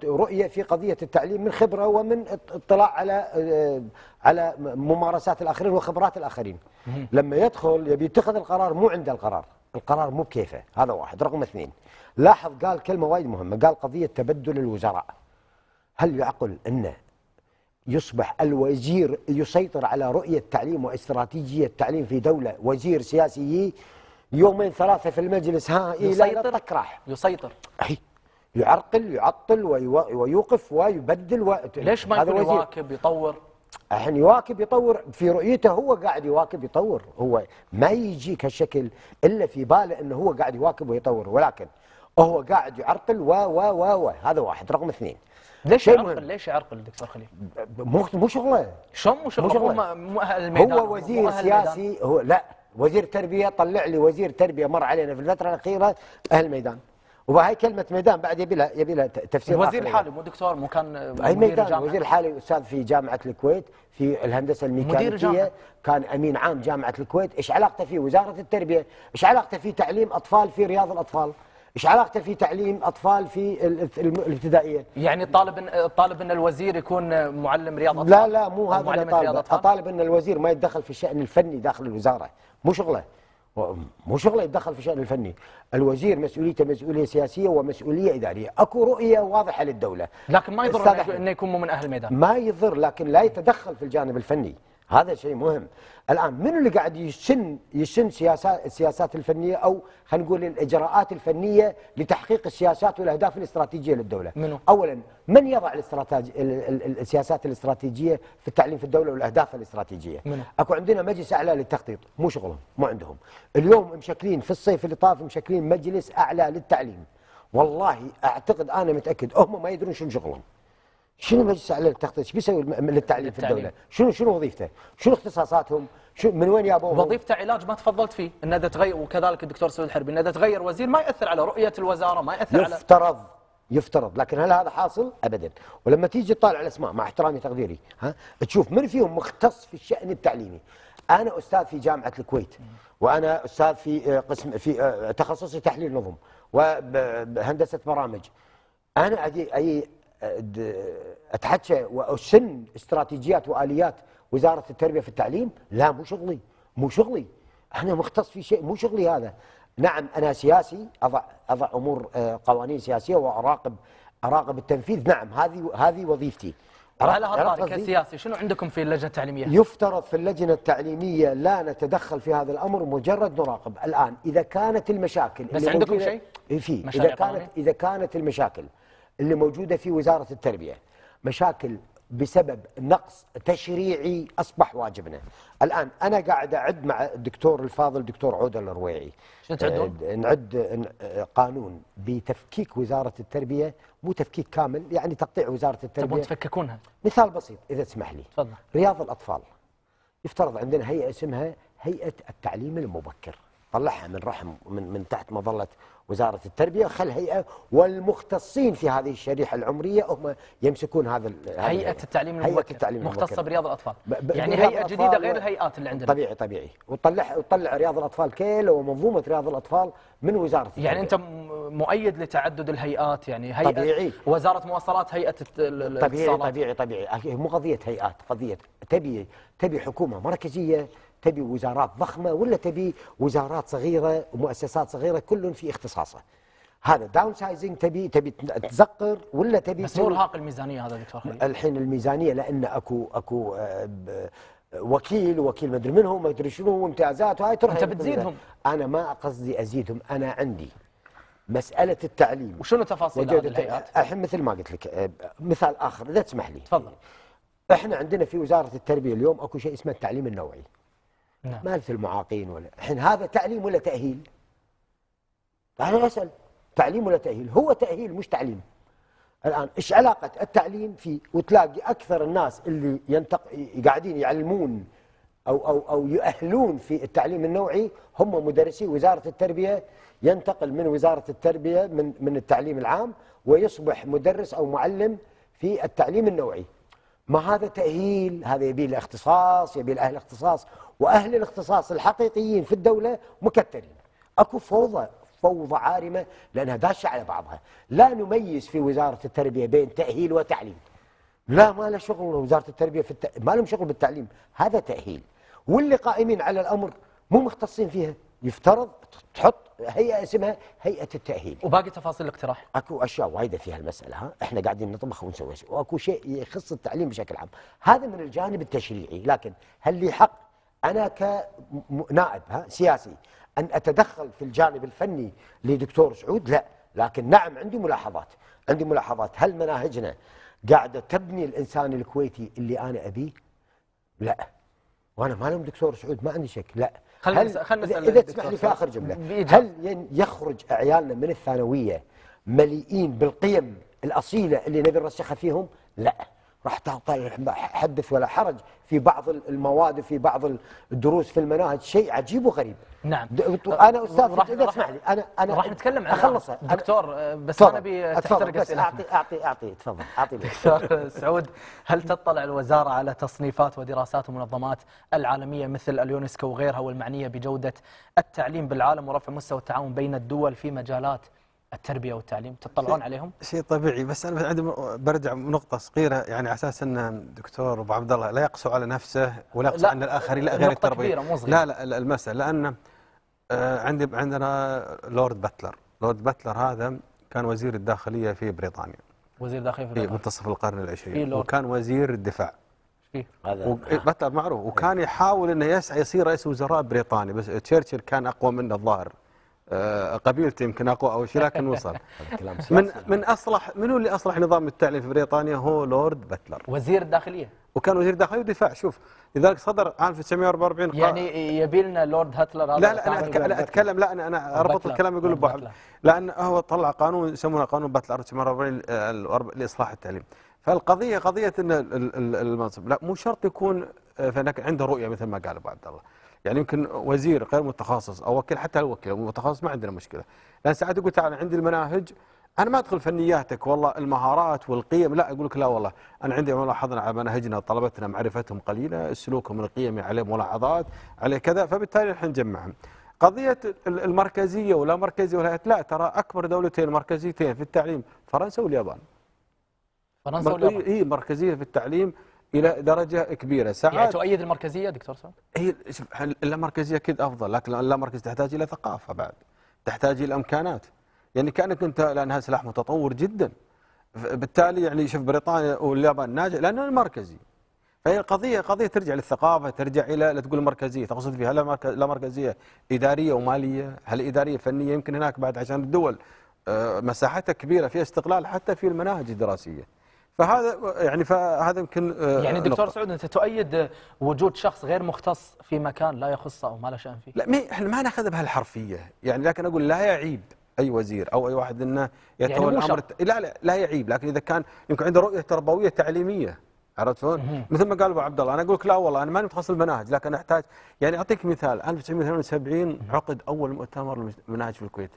Speaker 2: رؤيه في قضيه التعليم من خبره ومن اطلاع على على ممارسات الاخرين وخبرات الاخرين لما يدخل يبي يتخذ القرار مو عنده القرار القرار مو بكيفه هذا واحد رقم اثنين لاحظ قال كلمه وايد مهمه قال قضيه تبدل الوزراء هل يعقل انه يصبح الوزير يسيطر على رؤيه التعليم واستراتيجيه التعليم في دوله وزير سياسي يومين ثلاثه في المجلس ها إيه يسيطر لا يسيطر أي يعرقل يعطل ويوقف ويبدل و... ليش ما يكون يواكب يطور؟ الحين يواكب يطور في رؤيته هو قاعد يواكب يطور هو ما يجيك هالشكل الا في باله انه هو قاعد يواكب ويطور ولكن هو قاعد يعرقل و و و و هذا واحد رقم اثنين ليش يعرقل
Speaker 1: ليش يعرقل
Speaker 2: دكتور خليل؟ مو مو شغله شلون مو شغله؟
Speaker 1: هو, هو وزير سياسي
Speaker 2: هو لا وزير تربيه طلع لي وزير تربيه مر علينا في الفتره الاخيره اهل الميدان وهي كلمه ميدان بعد يبي لها يبي لها تفسير الوزير الحالي يعني.
Speaker 1: مو دكتور مو كان اي ميدان
Speaker 2: وزير الحالي استاذ في جامعه الكويت في الهندسه الميكانيكيه كان امين عام جامعه الكويت ايش علاقته في وزاره التربيه ايش علاقته في تعليم اطفال في رياض الاطفال ايش علاقته في تعليم اطفال في الابتدائيه؟
Speaker 1: يعني طالب طالب ان الوزير يكون معلم رياض اطفال لا لا مو هذا اللي طالب
Speaker 2: اطالب ان الوزير ما يتدخل في الشان الفني داخل الوزاره مو شغله مش شغله يتدخل في الشان الفني الوزير مسؤوليته مسؤوليه سياسيه ومسؤوليه اداريه اكو رؤيه واضحه للدوله لكن ما يضر انه يكون من اهل الميدان ما يضر لكن لا يتدخل في الجانب الفني هذا شيء مهم الان من اللي قاعد يشن يشن سياسات السياسات الفنيه او خلينا نقول الاجراءات الفنيه لتحقيق السياسات والاهداف الاستراتيجيه للدوله منو؟ اولا من يضع الاستراتيج السياسات الاستراتيجيه في التعليم في الدوله والاهداف الاستراتيجيه منو؟ اكو عندنا مجلس اعلى للتخطيط مو شغلهم مو عندهم اليوم مشكلين في الصيف اللي طاف مشكلين مجلس اعلى للتعليم والله اعتقد انا متاكد هم ما يدرون شنو شغلهم شنو مجلس اعلى التخطيط؟ ايش بيسوي للتعليم في الدوله؟ شنو شنو وظيفته؟ شنو اختصاصاتهم؟ شو من وين يابوه؟ وظيفته
Speaker 1: علاج ما تفضلت فيه، ان تغير وكذلك الدكتور سعود الحربي ان تغير وزير ما ياثر على رؤيه الوزاره، ما ياثر يفترض على يفترض
Speaker 2: يفترض لكن هل هذا حاصل؟ ابدا، ولما تيجي تطالع الاسماء مع احترامي تقديري ها تشوف من فيهم مختص في الشان التعليمي؟ انا استاذ في جامعه الكويت وانا استاذ في آه، قسم في آه، تخصصي تحليل نظم وهندسه برامج انا اجي اي اتحكى واسن استراتيجيات واليات وزاره التربيه في التعليم لا مو شغلي مو شغلي انا مختص في شيء مو شغلي هذا نعم انا سياسي اضع اضع امور آه، قوانين سياسيه واراقب اراقب التنفيذ نعم هذه هذه وظيفتي على هالطاري
Speaker 1: كسياسي شنو عندكم في اللجنه التعليميه؟
Speaker 2: يفترض في اللجنه التعليميه لا نتدخل في هذا الامر مجرد نراقب الان اذا كانت المشاكل بس عندكم شيء؟ إيه، في اذا كانت اذا كانت المشاكل اللي موجودة في وزارة التربية مشاكل بسبب نقص تشريعي أصبح واجبنا الآن أنا قاعد أعد مع الدكتور الفاضل دكتور عودة الرويعي شنو تعدون؟ آه، نعد آه، قانون بتفكيك وزارة التربية مو تفكيك كامل يعني تقطيع وزارة التربية تبون تفككونها مثال بسيط إذا تسمح لي تفضل رياض الأطفال يفترض عندنا هيئة اسمها هيئة التعليم المبكر طلعها من رحم من من تحت مظله وزاره التربيه خل هيئه والمختصين في هذه الشريحه العمريه هم يمسكون هذا هيئه التعليم هيئه التعليم مختصه
Speaker 1: برياض الاطفال يعني هيئه جديده غير الهيئات اللي عندنا طبيعي
Speaker 2: طبيعي وطلع وطلع رياض الاطفال كيله ومنظومه رياض الاطفال من وزاره يعني التربية. يعني
Speaker 1: انت مؤيد لتعدد الهيئات يعني هيئه طبيعي. وزاره مواصلات هيئه الاتصالات
Speaker 2: طبيعي طبيعي طبيعي مو قضيه هيئات قضيه تبي تبي حكومه مركزيه تبي وزارات ضخمه ولا تبي وزارات صغيره ومؤسسات صغيره كل في اختصاصه هذا داون سايزنج تبي تبي تزقر ولا تبي بس هو ارهاق
Speaker 1: الميزانيه هذا دكتور خليل
Speaker 2: الحين الميزانيه لان اكو اكو آه، وكيل وكيل ما ادري هو ما ادري شنو وامتيازات وهاي تروح انت بتزيدهم انا ما قصدي ازيدهم انا عندي مساله التعليم وشنو تفاصيل الحين مثل ما قلت لك آه، مثال اخر اذا تسمح لي تفضل احنا عندنا في وزاره التربيه اليوم اكو شيء اسمه التعليم النوعي نعم. مالت المعاقين ولا الحين هذا تعليم ولا تأهيل أنا أسأل تعليم ولا تأهيل هو تأهيل مش تعليم الآن إيش علاقة التعليم في وتلاقي أكثر الناس اللي ينتق... قاعدين يعلمون أو, أو, أو يؤهلون في التعليم النوعي هم مدرسي وزارة التربية ينتقل من وزارة التربية من, من التعليم العام ويصبح مدرس أو معلم في التعليم النوعي ما هذا تأهيل هذا يبي له اختصاص يبي له أهل اختصاص واهل الاختصاص الحقيقيين في الدوله مكترين اكو فوضى فوضى عارمه لانها داشه على بعضها لا نميز في وزاره التربيه بين تاهيل وتعليم لا ما له شغل وزاره التربيه في الت... ما لهم شغل بالتعليم هذا تاهيل واللي قائمين على الامر مو مختصين فيها يفترض تحط هيئه اسمها هيئه التاهيل
Speaker 1: وباقي تفاصيل الاقتراح
Speaker 2: اكو اشياء وايده في هالمساله ها احنا قاعدين نطبخ ونسوي واكو شيء يخص التعليم بشكل عام هذا من الجانب التشريعي لكن هل لي حق انا كنائب ها سياسي ان اتدخل في الجانب الفني لدكتور سعود لا لكن نعم عندي ملاحظات عندي ملاحظات هل مناهجنا قاعده تبني الانسان الكويتي اللي انا ابيه؟ لا وانا ما لهم دكتور سعود ما عندي شك لا خلنا هل خلنا اذا تسمح لي في اخر جمله هل يخرج عيالنا من الثانويه مليئين بالقيم الاصيله اللي نبي نرسخها فيهم؟ لا راح طيب، حدث ولا حرج في بعض المواد في بعض الدروس في المناهج شيء عجيب وغريب نعم طيب، انا استاذ راح اذا اسمح لي انا انا راح نتكلم عن اخلصها دكتور آه، بس انا ابي تحترق اسئله اعطي اعطي اعطي تفضل اعطي دكتور *laughs* سعود
Speaker 1: هل تطلع الوزاره على تصنيفات ودراسات المنظمات العالميه مثل اليونسكو وغيرها والمعنيه بجوده التعليم بالعالم ورفع مستوى التعاون بين الدول في مجالات التربيه والتعليم تطلعون عليهم؟
Speaker 3: شيء طبيعي بس انا عندي برجع نقطه صغيره يعني على اساس ان الدكتور ابو عبد الله لا يقسو على نفسه ولا يقسو على الاخرين لا غير التربيه لا لا المساله لان آه، عندي عندنا لورد باتلر لورد باتلر هذا كان وزير الداخليه في بريطانيا وزير داخليه في إيه، بريطانيا في منتصف القرن العشرين وكان وزير الدفاع هذا و... إيه، باتلر معروف إيه. وكان يحاول انه يسعى يصير رئيس وزراء بريطاني بس تشرشل كان اقوى منه الظاهر آه، قبيلتي يمكن اقوى او شيء لكن وصل *laughs* من من اصلح من اللي اصلح نظام التعليم في بريطانيا هو لورد باتلر وزير الداخليه وكان وزير الداخليه ودفاع شوف لذلك صدر عام 1944 يعني
Speaker 1: يبي لنا لورد هتلر لا لا انا أتكلم لا اتكلم لا انا انا اربط الكلام يقول بواحد
Speaker 3: لان هو طلع قانون يسمونه قانون باتلر 1944 لاصلاح التعليم فالقضيه قضيه ان المنصب لا مو شرط يكون آه، فانك عنده رؤيه مثل ما قال ابو عبد الله يعني يمكن وزير غير متخصص او وكيل حتى الوكيل وكيل متخصص ما عندنا مشكله لان ساعات يقول تعال عندي المناهج انا ما ادخل فنياتك والله المهارات والقيم لا اقول لك لا والله انا عندي ملاحظنا على مناهجنا طلبتنا معرفتهم قليله سلوكهم القيمي عليه ملاحظات عليه كذا فبالتالي نحن نجمعهم قضيه المركزيه ولا مركزيه ولا لا ترى اكبر دولتين مركزيتين في التعليم فرنسا واليابان فرنسا واليابان اي مركزيه في التعليم الى درجه كبيره ساعات يعني تؤيد
Speaker 1: المركزيه دكتور سعد
Speaker 3: هي اللامركزيه اكيد افضل لكن اللامركزيه تحتاج الى ثقافه بعد تحتاج الى امكانات يعني كانك انت لانها سلاح متطور جدا بالتالي يعني شوف بريطانيا واليابان ناجح لانه المركزي فهي القضيه قضيه ترجع للثقافه ترجع الى لا تقول مركزيه تقصد فيها لا مركزيه اداريه وماليه هل اداريه فنيه يمكن هناك بعد عشان الدول آه، مساحتها كبيره فيها استقلال حتى في المناهج الدراسيه فهذا يعني فهذا يمكن آه، يعني دكتور
Speaker 1: سعود انت تؤيد وجود شخص غير مختص في مكان لا يخصه او ما له شان فيه
Speaker 3: لا ما احنا ما ناخذها بهالحرفيه يعني لكن اقول لا يعيب اي وزير او اي واحد انه يتولى يعني الامر لا لا لا يعيب لكن اذا كان يمكن عنده رؤيه تربويه تعليميه عرفت شلون؟ مثل ما قال ابو عبد الله انا اقول لك لا والله انا ماني متخصص بالمناهج لكن احتاج يعني اعطيك مثال 1978 عقد اول مؤتمر المناهج في الكويت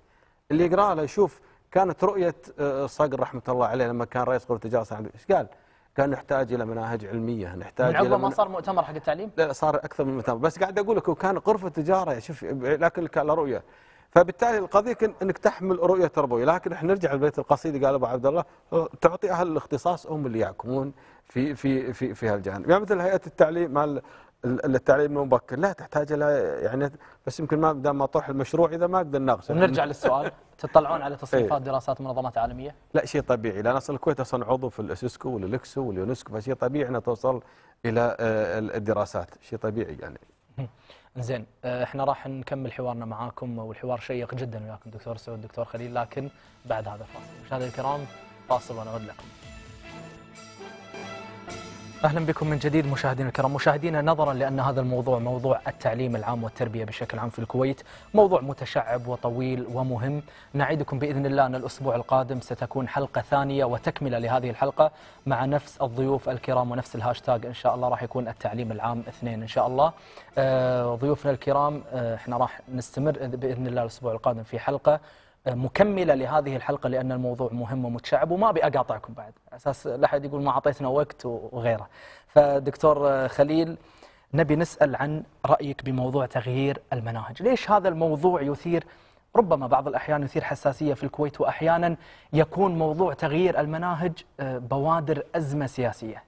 Speaker 3: اللي يقرا له يشوف كانت رؤية الصقر آه، رحمة الله عليه لما كان رئيس قوة التجارة ايش قال؟ كان نحتاج الى مناهج علميه نحتاج من الى ما صار
Speaker 1: مؤتمر حق التعليم
Speaker 3: لا صار اكثر من مؤتمر بس قاعد اقول لك وكان غرفه تجاره شوف لكن له رؤيه فبالتالي القضيه انك تحمل رؤيه تربويه لكن احنا نرجع للبيت القصيده قال ابو عبد الله تعطي اهل الاختصاص هم اللي يحكمون في في في في هالجانب يعني مثل هيئه التعليم مال للتعليم المبكر لا تحتاج الى يعني بس يمكن ما دام ما طرح المشروع اذا ما اقدر ناقشه نرجع للسؤال تطلعون على تصنيفات إيه.
Speaker 1: دراسات منظمات عالميه؟
Speaker 3: لا شيء طبيعي لان اصلا الكويت اصلا عضو في الاسيسكو والليكسو واليونسكو فشيء طبيعي انها توصل الى آه، الدراسات شيء طبيعي يعني
Speaker 1: زين آه، احنا راح نكمل حوارنا معاكم والحوار شيق جدا وياكم دكتور سعود دكتور خليل لكن بعد هذا الفاصل مشاهدينا الكرام فاصل ونعود لكم اهلا بكم من جديد مشاهدينا الكرام، مشاهدينا نظرا لان هذا الموضوع موضوع التعليم العام والتربيه بشكل عام في الكويت، موضوع متشعب وطويل ومهم، نعدكم باذن الله ان الاسبوع القادم ستكون حلقه ثانيه وتكمله لهذه الحلقه مع نفس الضيوف الكرام ونفس الهاشتاج ان شاء الله راح يكون التعليم العام اثنين ان شاء الله. آه، ضيوفنا الكرام آه، احنا راح نستمر باذن الله الاسبوع القادم في حلقه مكمله لهذه الحلقه لان الموضوع مهم ومتشعب وما ابي اقاطعكم بعد على اساس لا احد يقول ما اعطيتنا وقت وغيره فدكتور خليل نبي نسال عن رايك بموضوع تغيير المناهج ليش هذا الموضوع يثير ربما بعض الاحيان يثير حساسيه في الكويت واحيانا يكون موضوع تغيير المناهج آه، بوادر ازمه سياسيه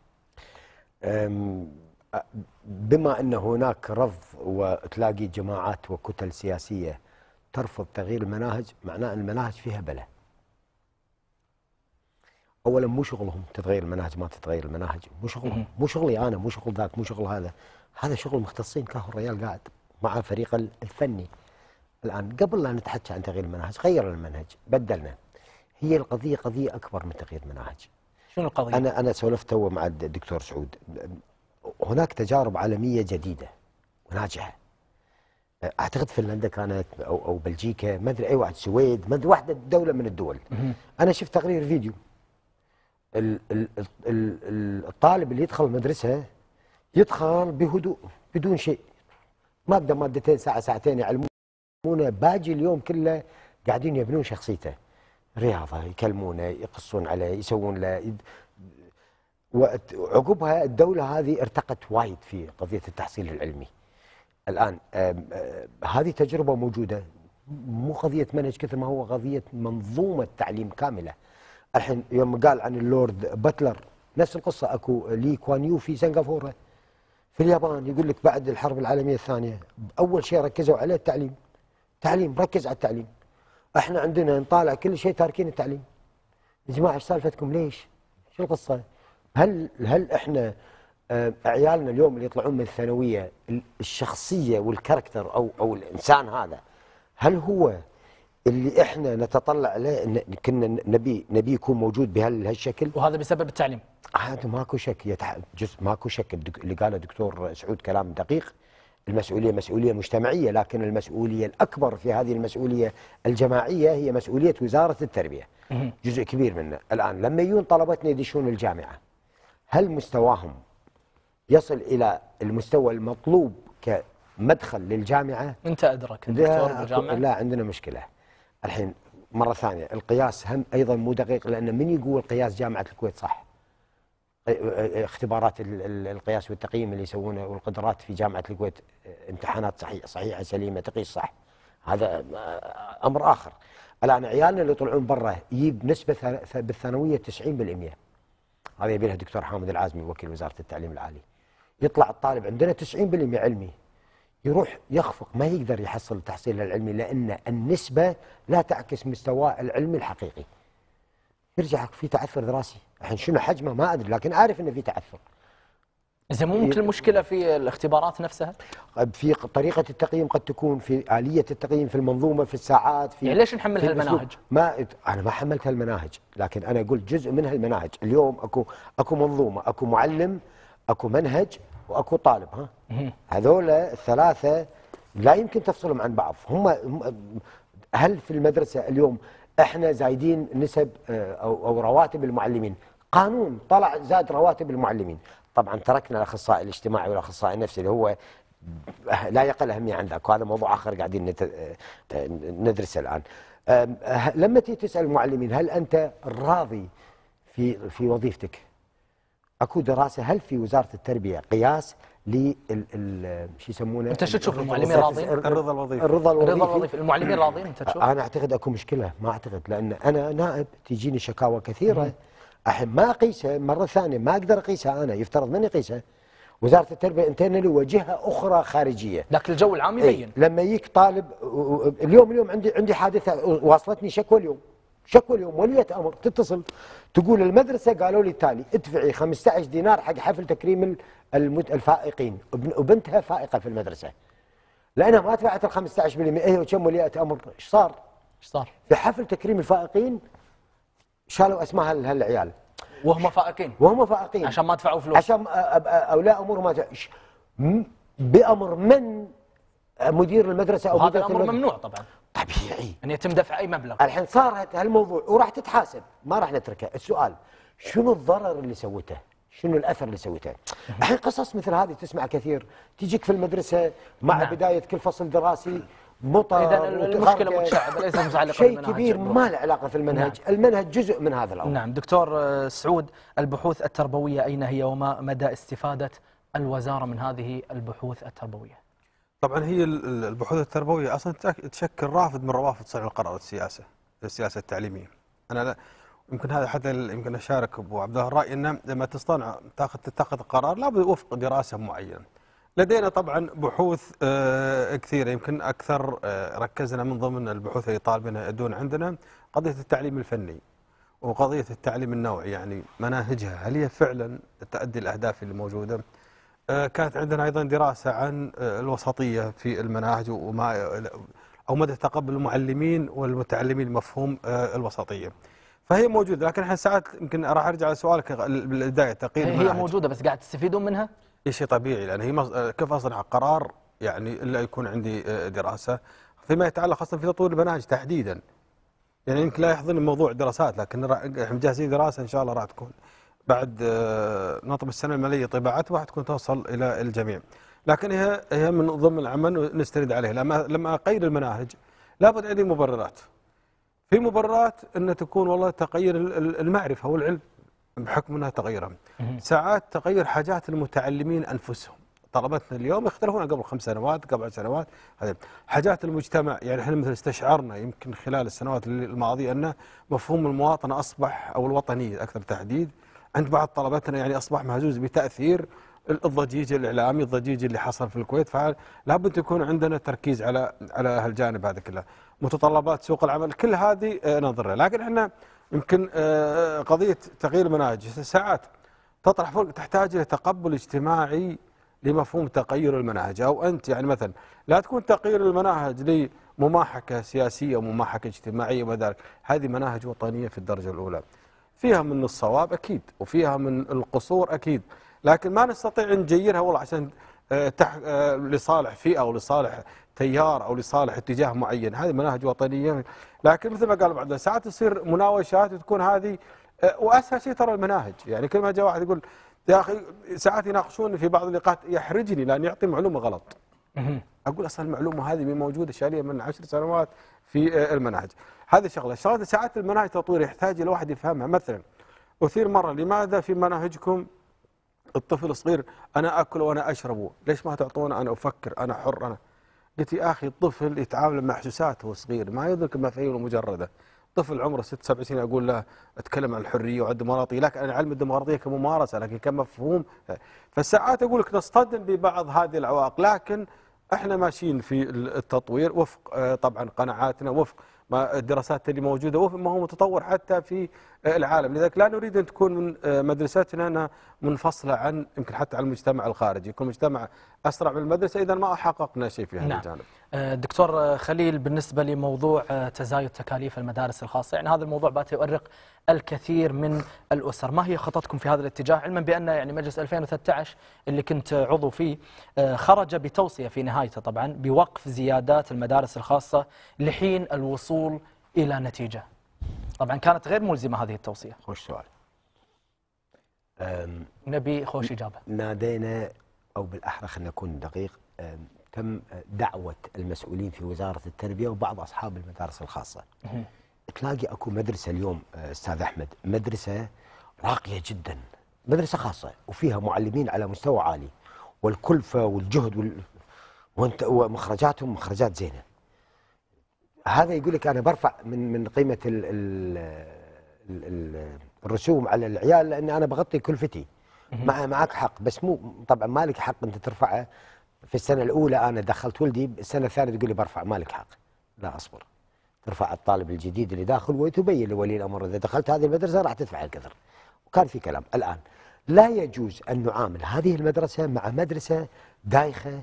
Speaker 2: بما ان هناك رفض وتلاقي جماعات وكتل سياسيه ترفض تغيير المناهج معناه أن المناهج فيها بلا اولا مو شغلهم تتغير المناهج ما تتغير المناهج مو شغلهم مو شغلي انا مو شغل ذاك مو شغل هذا هذا شغل مختصين كاهو الريال قاعد مع فريق الفني الان قبل لا نتحكى عن تغيير المناهج غير المنهج بدلنا هي القضيه قضيه اكبر من تغيير المناهج شنو القضيه انا انا سولفت تو مع الدكتور سعود هناك تجارب عالميه جديده وناجحه اعتقد فنلندا كانت او او بلجيكا ما ادري اي واحد السويد ما ادري واحده دوله من الدول انا شفت تقرير فيديو الطالب اللي يدخل المدرسه يدخل بهدوء بدون شيء ماده مادتين ساعه ساعتين يعلمونه باقي اليوم كله قاعدين يبنون شخصيته رياضه يكلمونه يقصون عليه يسوون له وعقبها الدوله هذه ارتقت وايد في قضيه التحصيل العلمي الان هذه تجربه موجوده مو قضيه منهج كثر ما هو قضيه منظومه تعليم كامله الحين يوم قال عن اللورد باتلر نفس القصه اكو لي كوان يو في سنغافوره في اليابان يقول لك بعد الحرب العالميه الثانيه اول شيء ركزوا عليه التعليم تعليم ركز على التعليم احنا عندنا نطالع كل شيء تاركين التعليم يا جماعه ايش سالفتكم ليش؟ شو القصه؟ هل هل احنا آه، عيالنا اليوم اللي يطلعون من الثانويه الشخصيه والكاركتر او او الانسان هذا هل هو اللي احنا نتطلع له كنا نبي نبي يكون موجود بهالشكل وهذا بسبب التعليم هذا ماكو شك جزء ماكو شك اللي قاله الدكتور سعود كلام دقيق المسؤوليه مسؤوليه مجتمعيه لكن المسؤوليه الاكبر في هذه المسؤوليه الجماعيه هي مسؤوليه وزاره التربيه جزء كبير منه الان لما يجون طلبتنا يدشون الجامعه هل مستواهم يصل الى المستوى المطلوب كمدخل للجامعه
Speaker 1: انت ادرك الدكتور بالجامعه لا
Speaker 2: عندنا مشكله الحين مره ثانيه القياس هم ايضا مو دقيق لان من يقول قياس جامعه الكويت صح اختبارات القياس والتقييم اللي يسوونه والقدرات في جامعه الكويت امتحانات صحيحه صحيحه سليمه تقيس صح هذا آه، امر اخر الان عيالنا اللي يطلعون برا يجيب نسبه بالثانويه 90% هذا يبي لها دكتور حامد العازمي وكيل وزاره التعليم العالي يطلع الطالب عندنا 90% علمي يروح يخفق ما يقدر يحصل التحصيل العلمي لأن النسبة لا تعكس مستواه العلمي الحقيقي يرجع في تعثر دراسي الحين شنو حجمه ما أدري لكن أعرف أنه في تعثر إذا ممكن المشكلة في الاختبارات نفسها؟ في طريقة التقييم قد تكون في آلية التقييم في المنظومة في الساعات في يعني ليش نحمل هالمناهج؟ ما أنا ما حملت هالمناهج لكن أنا قلت جزء من هالمناهج اليوم أكو أكو منظومة أكو معلم أكو منهج واكو طالب ها هذول الثلاثه لا يمكن تفصلهم عن بعض هم هل في المدرسه اليوم احنا زايدين نسب آه، او او رواتب المعلمين قانون طلع زاد رواتب المعلمين طبعا تركنا الاخصائي الاجتماعي والاخصائي النفسي اللي هو لا يقل اهميه عن ذاك وهذا موضوع اخر قاعدين آه، ندرسه الان لما تيجي تسال المعلمين هل انت راضي في في وظيفتك اكو دراسه هل في وزاره التربيه قياس لل شو يسمونه انت شو تشوف المعلمين راضين؟ الرضا الوظيفي الرضا الوظيفي الوظيفي المعلمين راضين انت تشوف؟ انا اعتقد اكو مشكله ما اعتقد لان انا نائب تجيني شكاوى كثيره احب ما اقيسها مره ثانيه ما اقدر اقيسها انا يفترض من يقيسها وزاره التربيه انتهينا وجهه اخرى خارجيه لكن الجو العام يبين لما يجيك طالب اليوم اليوم عندي عندي حادثه واصلتني شكوى اليوم شكوى اليوم ولية امر تتصل تقول المدرسه قالوا لي التالي ادفعي 15 دينار حق حفل تكريم الفائقين وبنتها فائقه في المدرسه لانها ما دفعت ال 15% هي وكم ولية امر ايش صار؟ ايش صار؟ في حفل تكريم الفائقين شالوا اسماء هالعيال وهم فائقين وهم فائقين عشان ما دفعوا فلوس عشان اولاء امور ما دفعوا بامر من مدير المدرسه او هذا الامر المدرسة. ممنوع طبعا طبيعي ان يتم دفع اي مبلغ الحين صار هالموضوع وراح تتحاسب ما راح نتركه السؤال شنو الضرر اللي سوته شنو الاثر اللي سويته؟ الحين قصص مثل هذه تسمع كثير تجيك في المدرسه مع نعم. بدايه كل فصل دراسي مطر اذا المشكله متشعبه ليس متعلقه شيء كبير ما له علاقه في المنهج،
Speaker 1: نعم. المنهج جزء من هذا الامر نعم دكتور آه، سعود البحوث التربويه اين هي وما مدى استفاده الوزاره من هذه البحوث التربويه؟
Speaker 3: طبعا هي البحوث التربويه اصلا تشكل رافد من روافد صنع القرار السياسه السياسه التعليميه انا لا يمكن هذا حتى يمكن اشارك ابو عبد الله الراي انه لما تصطنع تاخذ تتخذ قرار لابد وفق دراسه معينه لدينا طبعا بحوث آه، كثيره يمكن اكثر آه، ركزنا من ضمن البحوث اللي طالبينها ادون عندنا قضيه التعليم الفني وقضيه التعليم النوعي يعني مناهجها هل هي فعلا تؤدي الاهداف اللي موجوده؟ آه، كانت عندنا ايضا دراسه عن آه، الوسطيه في المناهج وما او مدى تقبل المعلمين والمتعلمين مفهوم آه، الوسطيه. فهي موجوده لكن احنا ساعات يمكن راح ارجع لسؤالك بالبدايه تقييم هي المناهج. موجوده بس قاعد تستفيدون منها؟ شيء طبيعي لان هي كيف اصنع قرار يعني الا يكون عندي دراسه فيما يتعلق خاصه في تطوير المناهج تحديدا. يعني يمكن لا يحضرني موضوع دراسات لكن احنا مجهزين دراسه ان شاء الله راح تكون. بعد آه، نطب السنه الماليه طباعتها تكون توصل الى الجميع. لكن هي هي من ضمن العمل نستند عليه لما لما اقيد المناهج لابد عندي مبررات. في مبررات ان تكون والله تغير المعرفه والعلم بحكم انها تغيرها. ساعات تغير حاجات المتعلمين انفسهم. طلبتنا اليوم يختلفون عن قبل خمس سنوات قبل عشر سنوات حاجات المجتمع يعني احنا مثل استشعرنا يمكن خلال السنوات الماضيه ان مفهوم المواطنه اصبح او الوطنيه اكثر تحديد عند بعض طلبتنا يعني أصبح مهزوز بتأثير الضجيج الإعلامي الضجيج اللي حصل في الكويت فلابد يكون عندنا تركيز على على هالجانب هذا كله متطلبات سوق العمل كل هذه آه، نظرة لكن احنا يمكن آه، قضية تغيير المناهج ساعات تطرح فوق تحتاج إلى تقبل اجتماعي لمفهوم تغير المناهج أو أنت يعني مثلا لا تكون تغيير المناهج لمماحكة سياسية ومماحكة اجتماعية وما ذلك هذه مناهج وطنية في الدرجة الأولى فيها من الصواب أكيد وفيها من القصور أكيد لكن ما نستطيع نجيرها والله عشان آه، آه، لصالح فئة أو لصالح تيار أو لصالح اتجاه معين هذه مناهج وطنية لكن مثل ما قال بعد ساعات تصير مناوشات وتكون هذه آه، وأسهل شيء ترى المناهج يعني كل ما جاء واحد يقول يا أخي ساعات يناقشون في بعض اللقاءات يحرجني لأن يعطي معلومة غلط اقول اصلا المعلومه هذه موجوده شاريه من عشر سنوات في آه، المناهج هذه شغله شغله ساعات المناهج تطوير يحتاج الى واحد يفهمها مثلا اثير مره لماذا في مناهجكم الطفل الصغير انا اكل وانا اشرب ليش ما تعطونا انا افكر انا حر انا قلت يا اخي الطفل يتعامل مع احساساته وهو صغير ما يدرك المفاهيم المجرده طفل عمره ست سبع سنين اقول له اتكلم عن الحريه وعن الديمقراطيه، لكن انا علم الديمقراطيه كممارسه لكن كمفهوم فساعات اقول لك نصطدم ببعض هذه العوائق لكن احنا ماشيين في التطوير وفق آه، طبعا قناعاتنا وفق ما الدراسات اللي موجوده وفق ما هو متطور حتى في العالم، لذلك لا نريد ان تكون من آه، مدرستنا أنا منفصله عن يمكن حتى عن المجتمع الخارجي، يكون المجتمع اسرع من المدرسه اذا ما حققنا شيء في هذا نعم. الجانب.
Speaker 1: آه، دكتور خليل بالنسبة لموضوع آه، تزايد تكاليف المدارس الخاصة يعني هذا الموضوع بات يؤرق الكثير من الأسر ما هي خططكم في هذا الاتجاه علما بأن يعني مجلس 2013 اللي كنت عضو فيه آه، خرج بتوصية في نهايته طبعا بوقف زيادات المدارس الخاصة لحين الوصول إلى نتيجة طبعا كانت
Speaker 2: غير ملزمة هذه التوصية خوش سؤال نبي خوش إجابة نادينا أو بالأحرى خلينا نكون دقيق تم دعوة المسؤولين في وزارة التربية وبعض أصحاب المدارس الخاصة تلاقي أكو مدرسة اليوم أستاذ أحمد مدرسة راقية جدا مدرسة خاصة وفيها معلمين على مستوى عالي والكلفة والجهد وال... وانت... ومخرجاتهم مخرجات زينة هذا يقول لك أنا برفع من من قيمة ال... ال... ال... الرسوم على العيال لأن أنا بغطي كلفتي مع معك حق بس مو طبعا مالك حق أنت ترفعه في السنه الاولى انا دخلت ولدي السنه الثانيه تقول لي برفع مالك حق لا اصبر ترفع الطالب الجديد اللي داخل وتبين لولي الامر اذا دخلت هذه المدرسه راح تدفع الكثر وكان في كلام الان لا يجوز ان نعامل هذه المدرسه مع مدرسه دايخه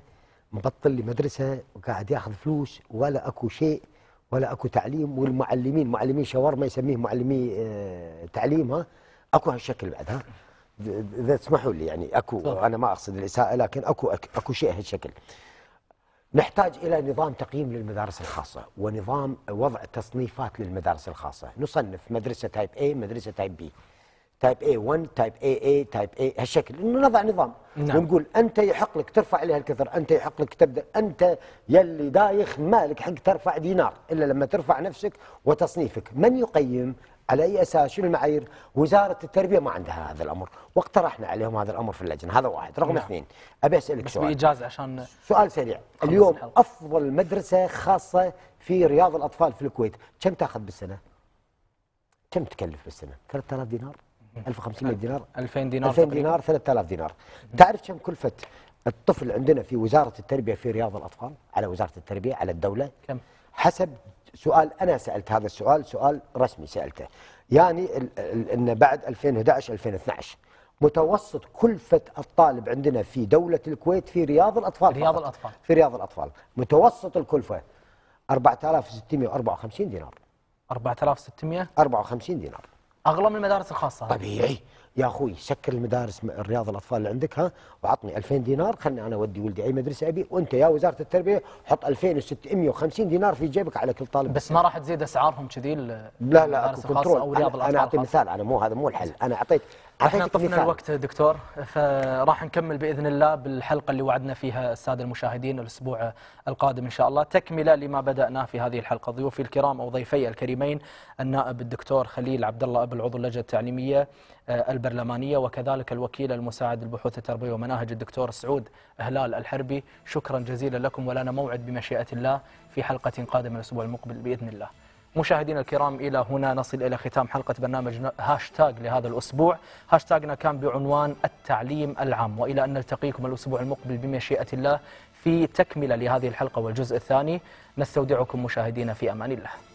Speaker 2: مبطل لمدرسه وقاعد ياخذ فلوس ولا اكو شيء ولا اكو تعليم والمعلمين معلمين شاورما يسميه معلمي آه، تعليم ها اكو هالشكل بعد ها اذا تسمحوا لي يعني اكو صح. انا ما اقصد الاساءه لكن اكو اكو شيء هالشكل نحتاج الى نظام تقييم للمدارس الخاصه ونظام وضع تصنيفات للمدارس الخاصه نصنف مدرسه تايب اي مدرسه تايب بي تايب اي 1 تايب اي اي تايب اي هالشكل انه نضع نظام نعم. ونقول انت يحق لك ترفع عليها الكثر انت يحق لك تبدا انت يلي دايخ مالك حق ترفع دينار الا لما ترفع نفسك وتصنيفك من يقيم على اي اساس شنو المعايير؟ وزاره التربيه ما عندها هذا الامر، واقترحنا عليهم هذا الامر في اللجنه، هذا واحد، رقم نعم. اثنين ابي اسالك بس سؤال بايجاز عشان سؤال سريع، اليوم الحلقة. افضل مدرسه خاصه في رياض الاطفال في الكويت، كم تاخذ بالسنه؟ كم تكلف بالسنه؟ 3000 دينار؟ 1500 دينار
Speaker 1: 2000 دينار 2000 دينار
Speaker 2: 3000 دينار تعرف كم كلفه الطفل عندنا في وزاره التربيه في رياض الاطفال على وزاره التربيه على الدوله كم حسب سؤال أنا سألت هذا السؤال سؤال رسمي سألته يعني أن بعد 2011-2012 متوسط كلفة الطالب عندنا في دولة الكويت في رياض الأطفال رياض فقط. الأطفال في رياض الأطفال متوسط الكلفة 4654 دينار 4654 دينار
Speaker 1: أغلى من المدارس الخاصة طبيعي
Speaker 2: يا اخوي شكل المدارس الرياضه الاطفال اللي عندك ها وعطني 2000 دينار خلني انا اودي ولدي اي مدرسه ابي وانت يا وزاره التربيه حط 2650 دينار في جيبك على كل طالب بس ما راح
Speaker 1: تزيد اسعارهم كذي لا لا كنترول او الرياضه انا اعطي
Speaker 2: مثال انا مو هذا مو الحل انا اعطيت احنا طفنا الوقت
Speaker 1: دكتور فراح نكمل باذن الله بالحلقه اللي وعدنا فيها الساده المشاهدين الاسبوع القادم ان شاء الله تكمله لما بداناه في هذه الحلقه ضيوفي الكرام او ضيفي الكريمين النائب الدكتور خليل عبد الله ابو العضو اللجنه التعليميه آه، البرلمانيه وكذلك الوكيل المساعد للبحوث التربويه ومناهج الدكتور سعود هلال الحربي شكرا جزيلا لكم ولنا موعد بمشيئه الله في حلقه قادمه الاسبوع المقبل باذن الله مشاهدينا الكرام إلى هنا نصل إلى ختام حلقة برنامج هاشتاج لهذا الأسبوع هاشتاجنا كان بعنوان التعليم العام وإلى أن نلتقيكم الأسبوع المقبل بمشيئة الله في تكملة لهذه الحلقة والجزء الثاني نستودعكم مشاهدينا في أمان الله